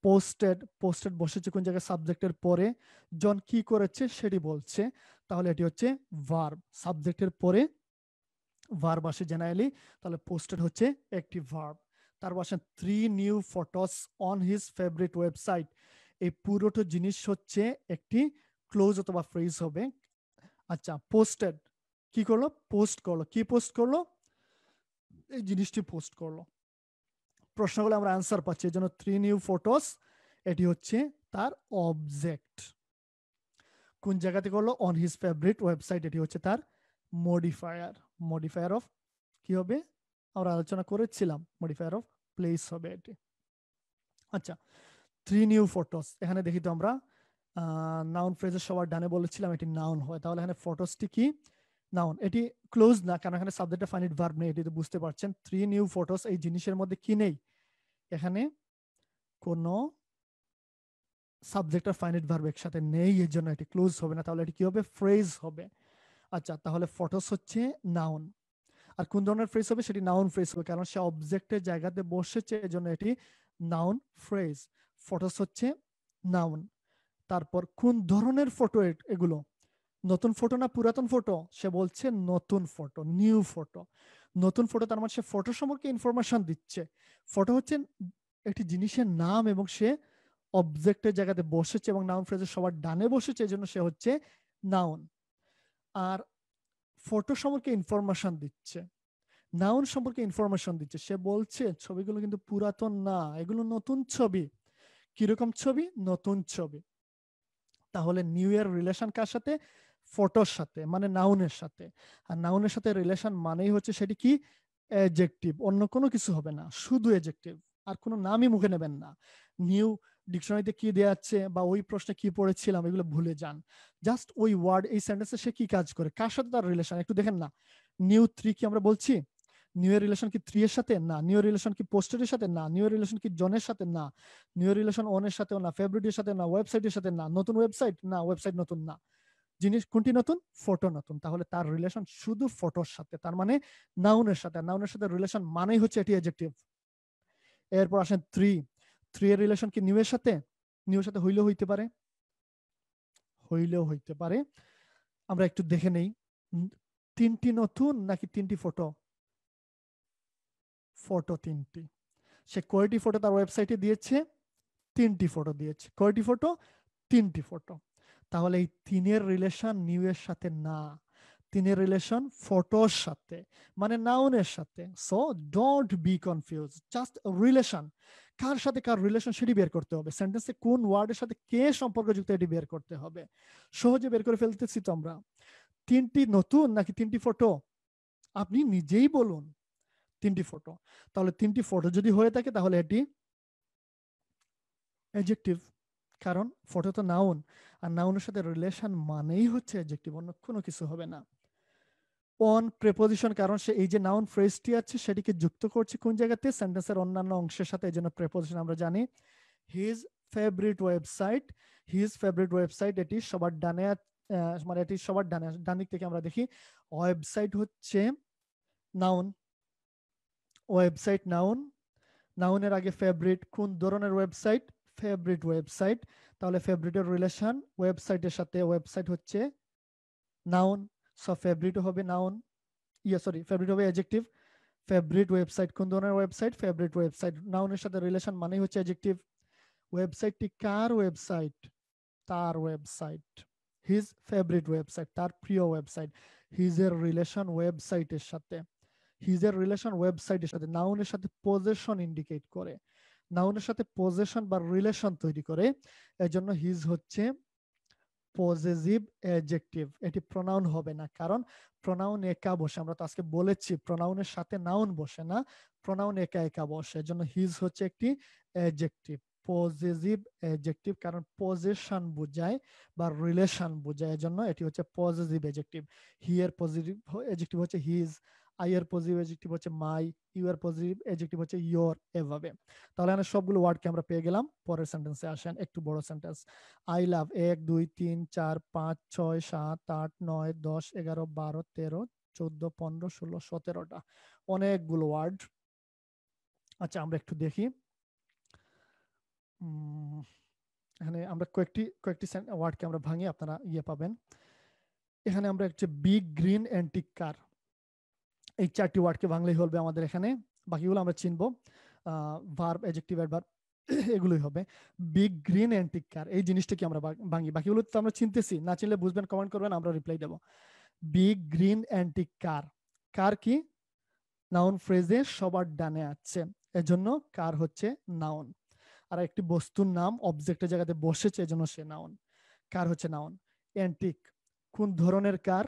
পোস্টেড পোস্টেড বসেছে কোন জায়গায় সাবজেক্টের পরে জন কি করেছে সেটি বলছে তাহলে এটি হচ্ছে ভার্ব সাবজেক্টের পরে ভার্ব আসে জেনারেলি তাহলে পোস্টেড হচ্ছে একটি ভার্ব তারপর আসেন three new photos on his favourite website এই পুরোটো জিনিস হচ্ছে একটি ক্লোজ অথবা ফ্রেজ হবে আচ্ছা পোস্টেড কি করলো পোস্ট করলো কি পোস্ট করলো এই জিনিসটি পোস্ট করলো প্রশ্নগুলো আমরা অ্যান্সার পাচ্ছি এই জন্য থ্রি নিউ ফটোস এটি হচ্ছে তার অবজেক্ট কোন জায়গাতে করলো অন হিজ ফেভারিট ওয়েবসাইট এটি হচ্ছে তার মডিফায়ার মডিফায়ার অফ কি হবে আমরা আলোচনা করেছিলাম মডিফায়ার অফ প্লেস হবে এটি আচ্ছা থ্রি নিউ ফটোস এখানে দেখি তো আমরা নাউন ফ্রেজের সবার ডানে বলেছিলাম এটি নাউন হয় তাহলে এখানে ফটোসটি কি নাউন এটি ক্লোজ না কারণ এখানে সাবজেক্টটা ফাইনিট ভার্ব নেই এটি তো বুঝতে পারছেন থ্রি নিউ ফটোস এই জিনিসের মধ্যে কি নেই এখানে কোনো সাবজেক্ট আর ফাইনিট ভার্ব একসাথে নেই এর জন্য এটি ক্লোজ হবে না তাহলে এটি কি হবে ফ্রেজ হবে আচ্ছা তাহলে ফটোস হচ্ছে নাউন আর কোন ধরনের ফ্রেজ হবে সেটি নাউন ফ্রেজ হবে কারণ সে অবজেক্টের জায়গাতে বসেছে এজন্য এটি নাউন ফ্রেজ ফটোস হচ্ছে নাউন তারপর কোন ধরনের ফটো এগুলো নতুন ফটো না পুরাতন ফটো সে বলছে নতুন ফটো নিউ ফটো নতুন ফটো তার মানে সে ফটো সম্পর্কে ইনফরমেশন দিচ্ছে ফটো হচ্ছে একটি জিনিসের নাম এবং সে অবজেক্টের জায়গাতে বসেছে এবং নাউন ফ্রেজের সবার ডানে বসেছে এই জন্য সে হচ্ছে নাউন আর ফটো সম্পর্কে ইনফরমেশন দিচ্ছে নাউন সম্পর্কে ইনফরমেশন দিচ্ছে সে বলছে ছবিগুলো কিন্তু পুরাতন না এগুলো নতুন ছবি কিরকম ছবি নতুন ছবি তাহলে নিউ ইয়ার রিলেশন কার সাথে ফটোর সাথে মানে নাউনের সাথে আর নাউনের সাথে রিলেশন মানেই হচ্ছে সেটি কি অ্যাডজেক্টিভ অন্য কোনো কিছু হবে না শুধু অ্যাডজেক্টিভ আর কোনো নামই মুখে নেবেন না নিউ ডিকশনারিতে কি দেওয়া আছে বা ওই প্রশ্নে কি পড়েছিলাম এগুলো ভুলে যান জাস্ট ওই ওয়ার্ড এই সেন্টেন্সে সে কি কাজ করে কার সাথে তার রিলেশন একটু দেখেন না নিউ থ্রি কি আমরা বলছি নিউ এর রিলেশন কি থ্রি এর সাথে না নিউ রিলেশন কি পোস্টের সাথে না নিউ রিলেশন কি জনের সাথে না নিউ রিলেশন ওনের সাথে না ফেব্রুয়ারির সাথে না ওয়েবসাইটের সাথে না নতুন ওয়েবসাইট না ওয়েবসাইট নতুন না জিনিস কোনটি নতুন ফটো নতুন তাহলে তার রিলেশন শুধু ফটোর সাথে তার মানে নাউনের সাথে নাউনের সাথে রিলেশন মানেই হচ্ছে এটি অ্যাডজেক্টিভ এরপর আসেন থ্রি থ্রি এর রিলেশন কি নিউ এর সাথে নিউ এর সাথে হইলেও হইতে পারে হইলেও হইতে পারে আমরা একটু দেখে নেই তিনটি নতুন নাকি তিনটি ফটো ফটো তিনটি সে কয়টি ফটো তার ওয়েবসাইটে দিয়েছে তিনটি ফটো দিয়েছে কয়টি ফটো তিনটি ফটো তাহলে এই তিনের রিলেশন নিউ এর সাথে না তিনের রিলেশন ফটোর সাথে মানে নাউনের সাথে so don't be confuse just relation কার সাথে কার রিলেশন সেটি বের করতে হবে সেন্টেন্সে কোন ওয়ার্ডের সাথে কে সম্পর্কযুক্ত এটি বের করতে হবে সহজে বের করে ফেলতেছি তো আমরা তিনটি নতুন নাকি তিনটি ফটো আপনি নিজেই বলুন তিনটি ফটো তাহলে তিনটি ফটো যদি হয়ে থাকে তাহলে এটি অ্যাডজেক্টিভ কারণ ফটো তো নাউন আর নাউনের সাথে রিলেশন মানেই হচ্ছে অ্যাডজেক্টিভ অন্য কোনো কিছু হবে না অন প্রেপোজিশন কারণ সে এই যে নাউন ফ্রেজটি আছে সেটিকে যুক্ত করছে কোন জায়গাতে সেন্টেন্সের অন্যান্য অংশের সাথে এই জন্য প্রেপোজিশন আমরা জানি his favourite website his favourite website এটি সবার ডানে মানে এটি সবার ডানে ডান দিক থেকে আমরা দেখি ওয়েবসাইট হচ্ছে নাউন ওয়েবসাইট নাউন নাউনের আগে ফেভারিট কোন ধরনের ওয়েবসাইট ফেভারিট ওয়েবসাইট তাহলে ফেভারিটের রিলেশন ওয়েবসাইটের সাথে ওয়েবসাইট হচ্ছে নাউন সো ফেভারিট হবে নাউন ইয়ে সরি ফেভারিট হবে অ্যাজেক্টিভ ফেভারিট ওয়েবসাইট কোন ধরনের ওয়েবসাইট ফেভারিট ওয়েবসাইট নাউনের সাথে রিলেশন মানেই হচ্ছে অ্যাজেক্টিভ ওয়েবসাইটটি কার ওয়েবসাইট তার ওয়েবসাইট হিজ ফেভারিট ওয়েবসাইট তার প্রিয় ওয়েবসাইট হিজের রিলেশন ওয়েবসাইটের সাথে হিজের রিলেশন ওয়েবসাইটের সাথে নাউনের সাথে পজিশন ইন্ডিকেট করে নাউনের সাথে পজেশন বা রিলেশন তৈরি করে এজন্য হিজ হচ্ছে পজেসিভ অ্যাডজেক্টিভ এটি প্রোনাউন হবে না কারণ প্রোনাউন একা বসে আমরা তো আজকে বলেছি প্রোনাউনের সাথে নাউন বসে না প্রোনাউন একা একা বসে এজন্য হিজ হচ্ছে একটি অ্যাডজেক্টিভ পজেসিভ অ্যাডজেক্টিভ কারণ পজেশন বোঝায় বা রিলেশন বোঝায় এজন্য এটি হচ্ছে পজেসিভ অ্যাডজেক্টিভ হি এর পজিটিভ অ্যাডজেক্টিভ হচ্ছে হিজ আই এর পজিটিভ অ্যাডজেক্টিভ হচ্ছে মাই ইউ এর পজিটিভ অ্যাডজেক্টিভ হচ্ছে ইওর এভাবে তাহলে এখানে সবগুলো ওয়ার্ডকে আমরা পেয়ে গেলাম পরের সেন্টেন্সে আসেন একটু বড় সেন্টেন্স আই লাভ এক দুই তিন চার পাঁচ ছয় সাত আট নয় দশ এগারো বারো তেরো চোদ্দ পনেরো ষোলো সতেরোটা অনেকগুলো ওয়ার্ড আচ্ছা আমরা একটু দেখি এখানে আমরা কয়েকটি কয়েকটি ওয়ার্ডকে আমরা ভাঙি আপনারা ইয়ে পাবেন এখানে আমরা হচ্ছে বিগ গ্রিন অ্যান্টিক কার এই চারটি ওয়ার্ডকে বাংলাই হবে আমাদের এখানে বাকিগুলো আমরা চিনব ভার্ব এজেক্টিভ অ্যাডভার এগুলোই হবে বিগ গ্রিন অ্যান্টিক কার এই জিনিসটাকে আমরা ভাঙি বাকিগুলো তো আমরা চিনতেছি না চিনলে বুঝবেন কমেন্ট করবেন আমরা রিপ্লাই দেব big green antique car car কি নাউন ফ্রেজে সবার ডানে আছে এজন্য কার হচ্ছে নাউন আর একটি বস্তুর নাম অবজেক্টের জায়গাতে বসেছে এজন্য সে নাউন কার হচ্ছে নাউন অ্যান্টিক কোন ধরনের কার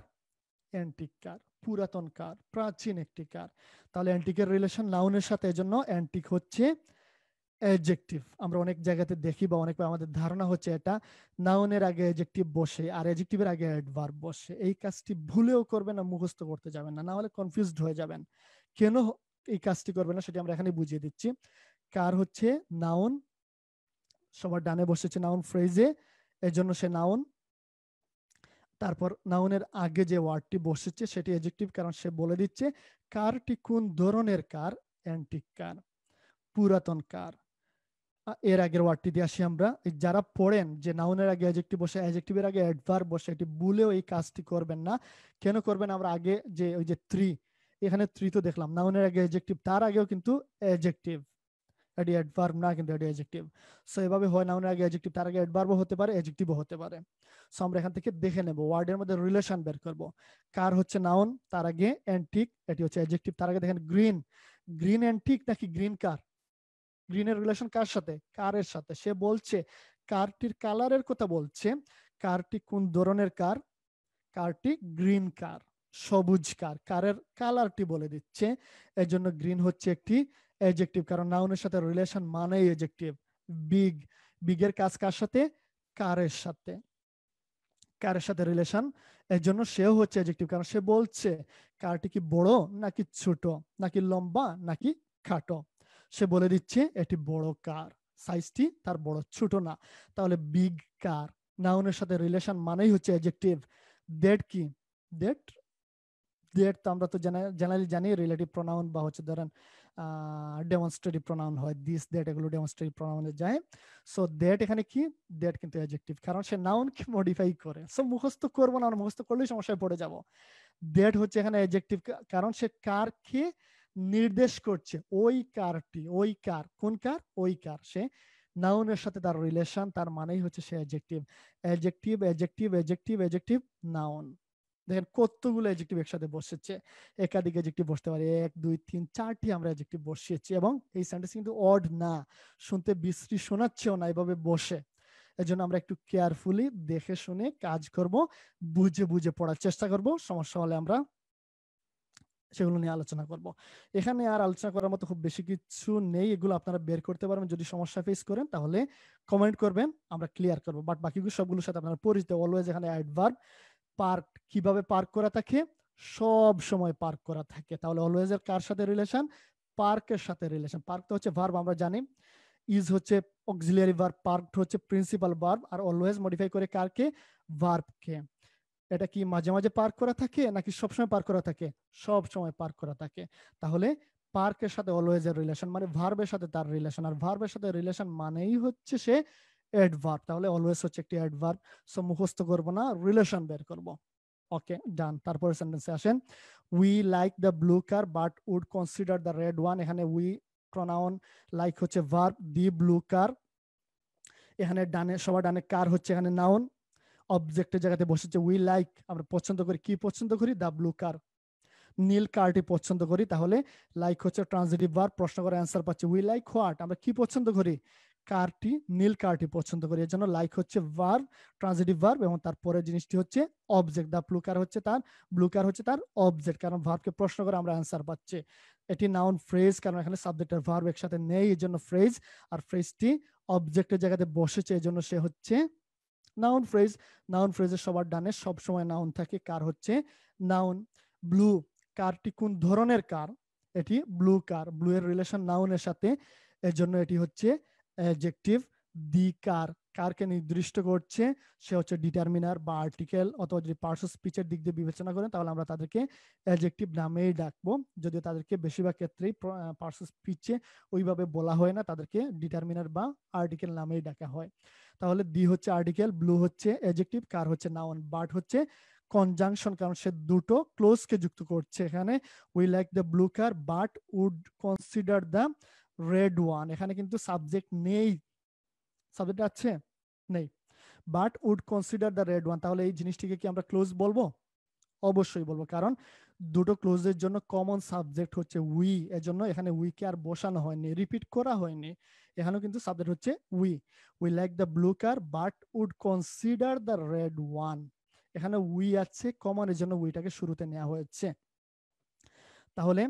অ্যান্টিক কার পুরাতন কার প্রাচীন একটি কার তাহলে অ্যান্টিকের রিলেশন নাউনের সাথে এজন্য অ্যান্টিক হচ্ছে অ্যাডজেক্টিভ আমরা অনেক জায়গাতে দেখি বা অনেক আমাদের ধারণা হচ্ছে এটা নাউনের আগে অ্যাডজেক্টিভ বসে আর অ্যাডজেক্টিভের আগে অ্যাডভার্ব বসে এই কাজটি ভুলেও করবে না মুখস্থ করতে যাবেন না না হলে কনফিউজড হয়ে যাবেন কেন এই কাজটি করবে না সেটি আমরা এখানে বুঝিয়ে দিচ্ছি কার হচ্ছে নাউন সবার ডানে বসেছে নাউন ফ্রেজে এজন্য সে নাউন তারপর নাউনের আগে যে ওয়ার্ডটি বসেছে সেটি এজেক্টিভ কারণ সে বলে দিচ্ছে কারটি কোন ধরনের কার অ্যান্টিক কার পুরাতন কার এর আগের ওয়ার্ডটি দিয়ে আসি আমরা যারা পড়েন যে নাউনের আগে অ্যাজেক্টিভ বসে অ্যাজেক্টিভের আগে অ্যাডভার বসে এটি ভুলেও এই কাজটি করবেন না কেন করবেন আমরা আগে যে ওই যে থ্রি এখানে থ্রি তো দেখলাম নাউনের আগে অ্যাজেক্টিভ তার আগেও কিন্তু অ্যাজেক্টিভ এটি অ্যাডভার্ব না কিন্তু এটি অ্যাজেক্টিভ সো এভাবে হয় নাউনের আগে অ্যাজেক্টিভ তার আগে অ্যাডভার্বও হতে পারে অ্যাজেক্টিভও হতে পারে সো আমরা এখান থেকে দেখে নেব ওয়ার্ডের মধ্যে রিলেশন বের করব কার হচ্ছে নাউন তার আগে অ্যান্টিক এটি হচ্ছে অ্যাডজেক্টিভ তার আগে দেখেন গ্রিন গ্রিন অ্যান্টিক নাকি গ্রিন কার গ্রিনের রিলেশন কার সাথে কারের সাথে সে বলছে কারটির কালারের কথা বলছে কারটি কোন ধরনের কার কারটি গ্রিন কার সবুজ কার কারের কালারটি বলে দিচ্ছে এর জন্য গ্রিন হচ্ছে একটি এজেক্টিভ কারণ নাউনের সাথে রিলেশন মানেই এজেক্টিভ বিগ বিগের কাজ কার সাথে কারের সাথে কারের সাথে রিলেশন এর জন্য সেও হচ্ছে অ্যাডজেক্টিভ কারণ সে বলছে কারটি কি বড় নাকি ছোট নাকি লম্বা নাকি খাটো সে বলে দিচ্ছে এটি বড় কার সাইজটি তার বড় ছোট না তাহলে বিগ কার নাউনের সাথে রিলেশন মানেই হচ্ছে অ্যাডজেক্টিভ ডেট কি ডেট ডেট তো আমরা তো জেনারেলি জানি রিলেটিভ প্রোনাউন বা হচ্ছে ধরেন ডেমনস্ট্রেটিভ প্রোনাউন হয় দিস দ্যাট এগুলো ডেমনস্ট্রেটিভ প্রোনাউনে যায় সো দ্যাট এখানে কি দ্যাট কিন্তু অ্যাডজেক্টিভ কারণ সে নাউনকে মডিফাই করে সো মুখস্থ করবো না মুখস্থ করলেই সমস্যায় পড়ে যাব দ্যাট হচ্ছে এখানে অ্যাডজেক্টিভ কারণ সে কারকে নির্দেশ করছে ওই কারটি ওই কার কোন কার ওই কার সে নাউনের সাথে তার রিলেশন তার মানেই হচ্ছে সে adjective adjective adjective adjective adjective noun দেখেন কতগুলো এজেক্টিভ একসাথে বসেছে একাধিক এজেক্টিভ বসতে পারে এক দুই তিন চারটি আমরা এজেক্টিভ বসিয়েছি এবং এই সেন্টেন্স কিন্তু অড না শুনতে বিশ্রী শোনাচ্ছেও না এভাবে বসে এজন্য আমরা একটু কেয়ারফুলি দেখে শুনে কাজ করব বুঝে বুঝে পড়ার চেষ্টা করব সমস্যা হলে আমরা সেগুলো নিয়ে আলোচনা করব এখানে আর আলোচনা করার মতো খুব বেশি কিছু নেই এগুলো আপনারা বের করতে পারবেন যদি সমস্যা ফেস করেন তাহলে কমেন্ট করবেন আমরা ক্লিয়ার করব বাট বাকিগুলো সবগুলোর সাথে আপনারা পরিচিত অলওয়েজ এখানে অ্যাডভার্ব পার্ক কিভাবে পার্ক করা থাকে সব সময় পার্ক করা থাকে তাহলে অলওয়েজ এর কার সাথে রিলেশন পার্কের সাথে রিলেশন পার্ক তো হচ্ছে ভার্ব আমরা জানি ইজ হচ্ছে অক্সিলিয়ারি ভার্ব পার্ক হচ্ছে প্রিন্সিপাল ভার্ব আর অলওয়েজ মডিফাই করে কারকে ভার্বকে এটা কি মাঝে মাঝে পার্ক করা থাকে নাকি সব সময় পার্ক করা থাকে সব সময় পার্ক করা থাকে তাহলে পার্কের সাথে অলওয়েজ এর রিলেশন মানে ভার্বের সাথে তার রিলেশন আর ভার্বের সাথে রিলেশন মানেই হচ্ছে সে অ্যাডভার্ব তাহলে অলওয়েজ হচ্ছে একটি অ্যাডভার্ব সো মুখস্থ করবো না রিলেশন বের করবো ওকে ডান তারপরে সেন্টেন্সে আসেন we like the blue car but would consider the red one এখানে উই প্রনাউন লাইক হচ্ছে ভার্ব দি ব্লু কার এখানে ডানে সবার ডানে কার হচ্ছে এখানে নাউন অবজেক্টের জায়গাতে বসেছে উই লাইক আমরা পছন্দ করি কি পছন্দ করি দ্য ব্লু কার নীল কারটি পছন্দ করি তাহলে লাইক হচ্ছে ট্রান্সিটিভ বার প্রশ্ন করে অ্যান্সার পাচ্ছি উই লাইক হোয়াট আমরা কি পছন্দ করি কারটি নীল কারটি পছন্দ করি এর জন্য লাইক হচ্ছে ভার্ব ট্রান্সিটিভ ভার্ব এবং তারপরে জিনিসটি হচ্ছে অবজেক্ট দা ব্লু কার হচ্ছে তার ব্লু কার হচ্ছে তার অবজেক্ট কারণ ভার্বকে প্রশ্ন করে আমরা অ্যান্সার পাচ্ছি এটি নাউন ফ্রেজ কারণ এখানে সাবজেক্ট আর ভার্ব একসাথে নেই এর জন্য ফ্রেজ আর ফ্রেজটি অবজেক্টের জায়গাতে বসেছে এর জন্য সে হচ্ছে নাউন ফ্রেজ নাউন ফ্রেজের সবার ডানে সব সময় নাউন থাকে কার হচ্ছে নাউন ব্লু কারটি কোন ধরনের কার এটি ব্লু কার ব্লু এর রিলেশন নাউনের সাথে এর জন্য এটি হচ্ছে অ্যাডজেক্টিভ দি কার কারকে নির্দিষ্ট করছে সে হচ্ছে ডিটারমিনার বা আর্টিকেল অথবা যদি পার্স স্পিচের দিক দিয়ে বিবেচনা করেন তাহলে আমরা তাদেরকে অ্যাডজেক্টিভ নামেই ডাকবো যদিও তাদেরকে বেশিরভাগ ক্ষেত্রেই পার্স স্পিচে ওইভাবে বলা হয় না তাদেরকে ডিটারমিনার বা আর্টিকেল নামেই ডাকা হয় তাহলে দি হচ্ছে আর্টিকেল ব্লু হচ্ছে অ্যাডজেক্টিভ কার হচ্ছে নাউন বাট হচ্ছে কনজাংশন কারণ সে দুটো ক্লোজকে যুক্ত করছে এখানে we like the blue car but would consider the red one এখানে কিন্তু সাবজেক্ট নেই সাবজেক্ট আছে নেই but would consider the red one তাহলে এই জিনিসটিকে কি আমরা ক্লোজ বলবো অবশ্যই বলবো কারণ দুটো ক্লোজের জন্য কমন সাবজেক্ট হচ্ছে উই এর জন্য এখানে উইকে আর বসানো হয়নি রিপিট করা হয়নি এখানেও কিন্তু সাবজেক্ট হচ্ছে we we like the blue car but would consider the red one এখানে উই আছে কমন এর জন্য উইটাকে শুরুতে নেওয়া হয়েছে তাহলে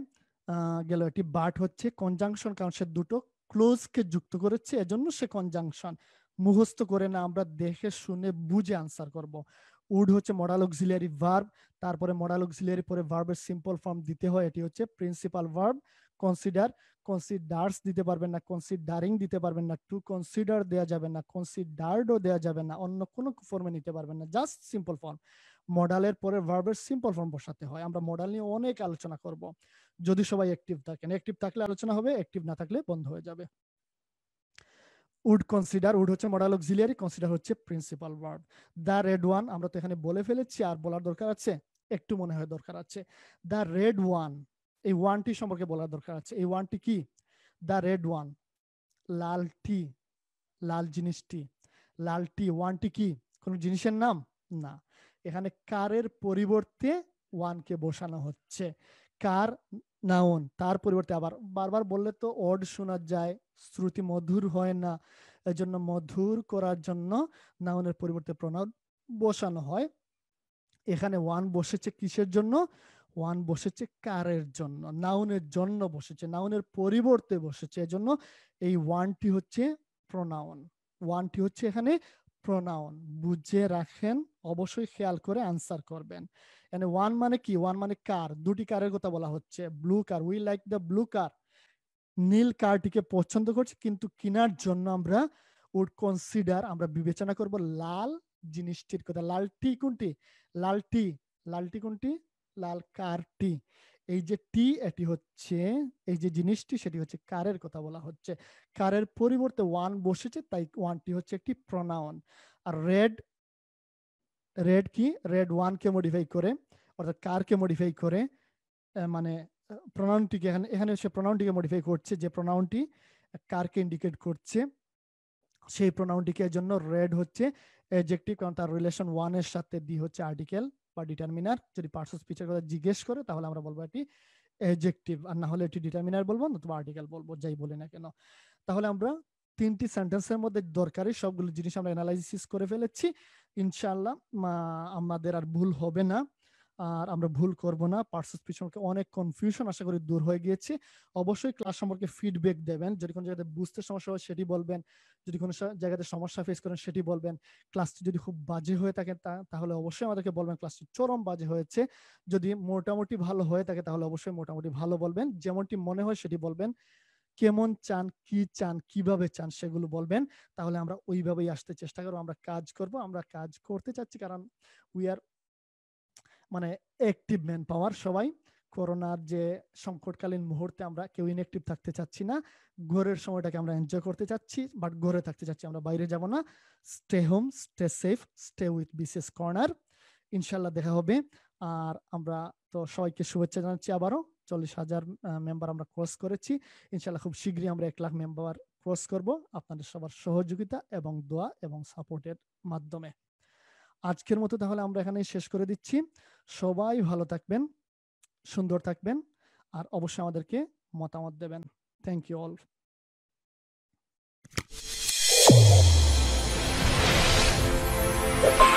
গেল একটি বার্ট হচ্ছে কনজাংশন কারণ সে দুটো ক্লোজকে যুক্ত করেছে এজন্য সে কনজাংশন মুখস্থ করে না আমরা দেখে শুনে বুঝে আনসার করব উড হচ্ছে মডাল অক্সিলিয়ারি ভার্ব তারপরে মডাল অক্সিলিয়ারি পরে ভার্বের সিম্পল ফর্ম দিতে হয় এটি হচ্ছে প্রিন্সিপাল ভার্ব কনসিডার কনসিডার্স দিতে পারবেন না কনসিডারিং দিতে পারবেন না টু কনসিডার দেয়া যাবে না কনসিডার্ডও দেয়া যাবে না অন্য কোনো ফর্মে নিতে পারবেন না জাস্ট সিম্পল ফর্ম মডালের পরে ভার্বের সিম্পল ফর্ম বসাতে হয় আমরা মডাল নিয়ে অনেক আলোচনা করব যদি সবাই অ্যাক্টিভ থাকেন অ্যাক্টিভ থাকলে আলোচনা হবে অ্যাক্টিভ না থাকলে বন্ধ হয়ে যাবে উড কনসিডার উড হচ্ছে মডাল অক্সিলিয়ারি কনসিডার হচ্ছে principal verb the red one আমরা তো এখানে বলে ফেলেছি আর বলার দরকার আছে একটু মনে হয় দরকার আছে দ্য রেড ওয়ান এই ওয়ানটি সম্পর্কে বলার দরকার আছে এই ওয়ানটি কি দ্য রেড ওয়ান লাল টি লাল জিনিসটি লাল টি ওয়ানটি কি কোনো জিনিসের নাম না এখানে কারের পরিবর্তে ওয়ানকে বসানো হচ্ছে কার নাউন তার পরিবর্তে আবার বারবার বললে তো অড শোনা যায় শ্রুতি মধুর হয় না এই জন্য মধুর করার জন্য নাউনের পরিবর্তে প্রণাউন বসানো হয় এখানে ওয়ান বসেছে কিসের জন্য ওয়ান বসেছে কারের জন্য নাউনের জন্য বসেছে নাউনের পরিবর্তে বসেছে এজন্য এই ওয়ানটি হচ্ছে প্রোনাউন ওয়ানটি হচ্ছে এখানে প্রোনাউন বুঝে রাখেন অবশ্যই খেয়াল করে আনসার করবেন এনে ওয়ান মানে কি ওয়ান মানে কার দুটি কারের কথা বলা হচ্ছে blue car we like the blue car নীল কারটিকে পছন্দ করছি কিন্তু কেনার জন্য আমরা উড কনসিডার আমরা বিবেচনা করব লাল জিনিসটির কথা লাল টি কোনটি লাল টি কোনটি লাল কারটি এই যে টি এটি হচ্ছে এই যে জিনিসটি সেটি হচ্ছে কারের কথা বলা হচ্ছে কারের পরিবর্তে ওয়ান বসেছে তাই ওয়ানটি হচ্ছে একটি প্রনাউন আর রেড রেড কি রেড ওয়ানকে মডিফাই করে অর্থাৎ কারকে মডিফাই করে মানে প্রনাউনটিকে এখানে এখানে সে প্রনাউনটিকে মডিফাই করছে যে প্রোনাউনটি কারকে ইন্ডিকেট করছে সেই প্রনাউনটিকে জন্য রেড হচ্ছে অ্যাডজেক্টিভ কারণ তার রিলেশন ওয়ানের সাথে ডি হচ্ছে আর্টিকেল বা ডিটারমিনার যদি স্পিচের কথা জিজ্ঞেস করে তাহলে আমরা বলবো এটি এজেক্টিভ আর না হলে এটি ডিটারমিনার বলবো নতুবা আর্টিকেল বলবো যাই বলি না কেন তাহলে আমরা তিনটি সেন্টেন্সের মধ্যে দরকারি সবগুলো জিনিস আমরা অ্যানালাইসিস করে ফেলেছি ইনশাআল্লাহ আমাদের আর ভুল হবে না আর আমরা ভুল করব না পার্সোসপি সম্পর্কে অনেক কনফিউশন আশা করি দূর হয়ে গিয়েছে অবশ্যই ক্লাস সম্পর্কে ফিডব্যাক দেবেন যদি কোনো জায়গাতে বুঝতে সমস্যা হয় সেটি বলবেন যদি কোনো জায়গাতে সমস্যা ফেস করেন সেটি বলবেন ক্লাসটি যদি খুব বাজে হয়ে থাকে তাহলে অবশ্যই আমাদেরকে বলবেন ক্লাসটি চরম বাজে হয়েছে যদি মোটামুটি ভালো হয়ে থাকে তাহলে অবশ্যই মোটামুটি ভালো বলবেন যেমনটি মনে হয় সেটি বলবেন কেমন চান কি চান কিভাবে চান সেগুলো বলবেন তাহলে আমরা ওইভাবেই আসতে চেষ্টা করবো আমরা কাজ করব আমরা কাজ করতে চাচ্ছি কারণ উই আর মানে অ্যাক্টিভ ম্যান পাওয়ার সবাই করোনার যে সংকটকালীন মুহূর্তে আমরা কেউ ইনএক্টিভ থাকতে চাচ্ছি না ঘরের সময়টাকে আমরা এনজয় করতে চাচ্ছি বাট ঘরে থাকতে চাচ্ছি আমরা বাইরে যাব না stay home stay safe stay with Bishesh corner ইনশাল্লাহ দেখা হবে আর আমরা তো সবাইকে শুভেচ্ছা জানাচ্ছি আবারও চল্লিশ হাজার মেম্বার আমরা ক্রস করেছি ইনশাল্লাহ খুব শীঘ্রই আমরা এক লাখ মেম্বার ক্রস করব আপনাদের সবার সহযোগিতা এবং দোয়া এবং সাপোর্টের মাধ্যমে আজকের মতো তাহলে আমরা এখানে শেষ করে দিচ্ছি সবাই ভালো থাকবেন সুন্দর থাকবেন আর অবশ্যই আমাদেরকে মতামত দেবেন থ্যাংক ইউ অল Bye.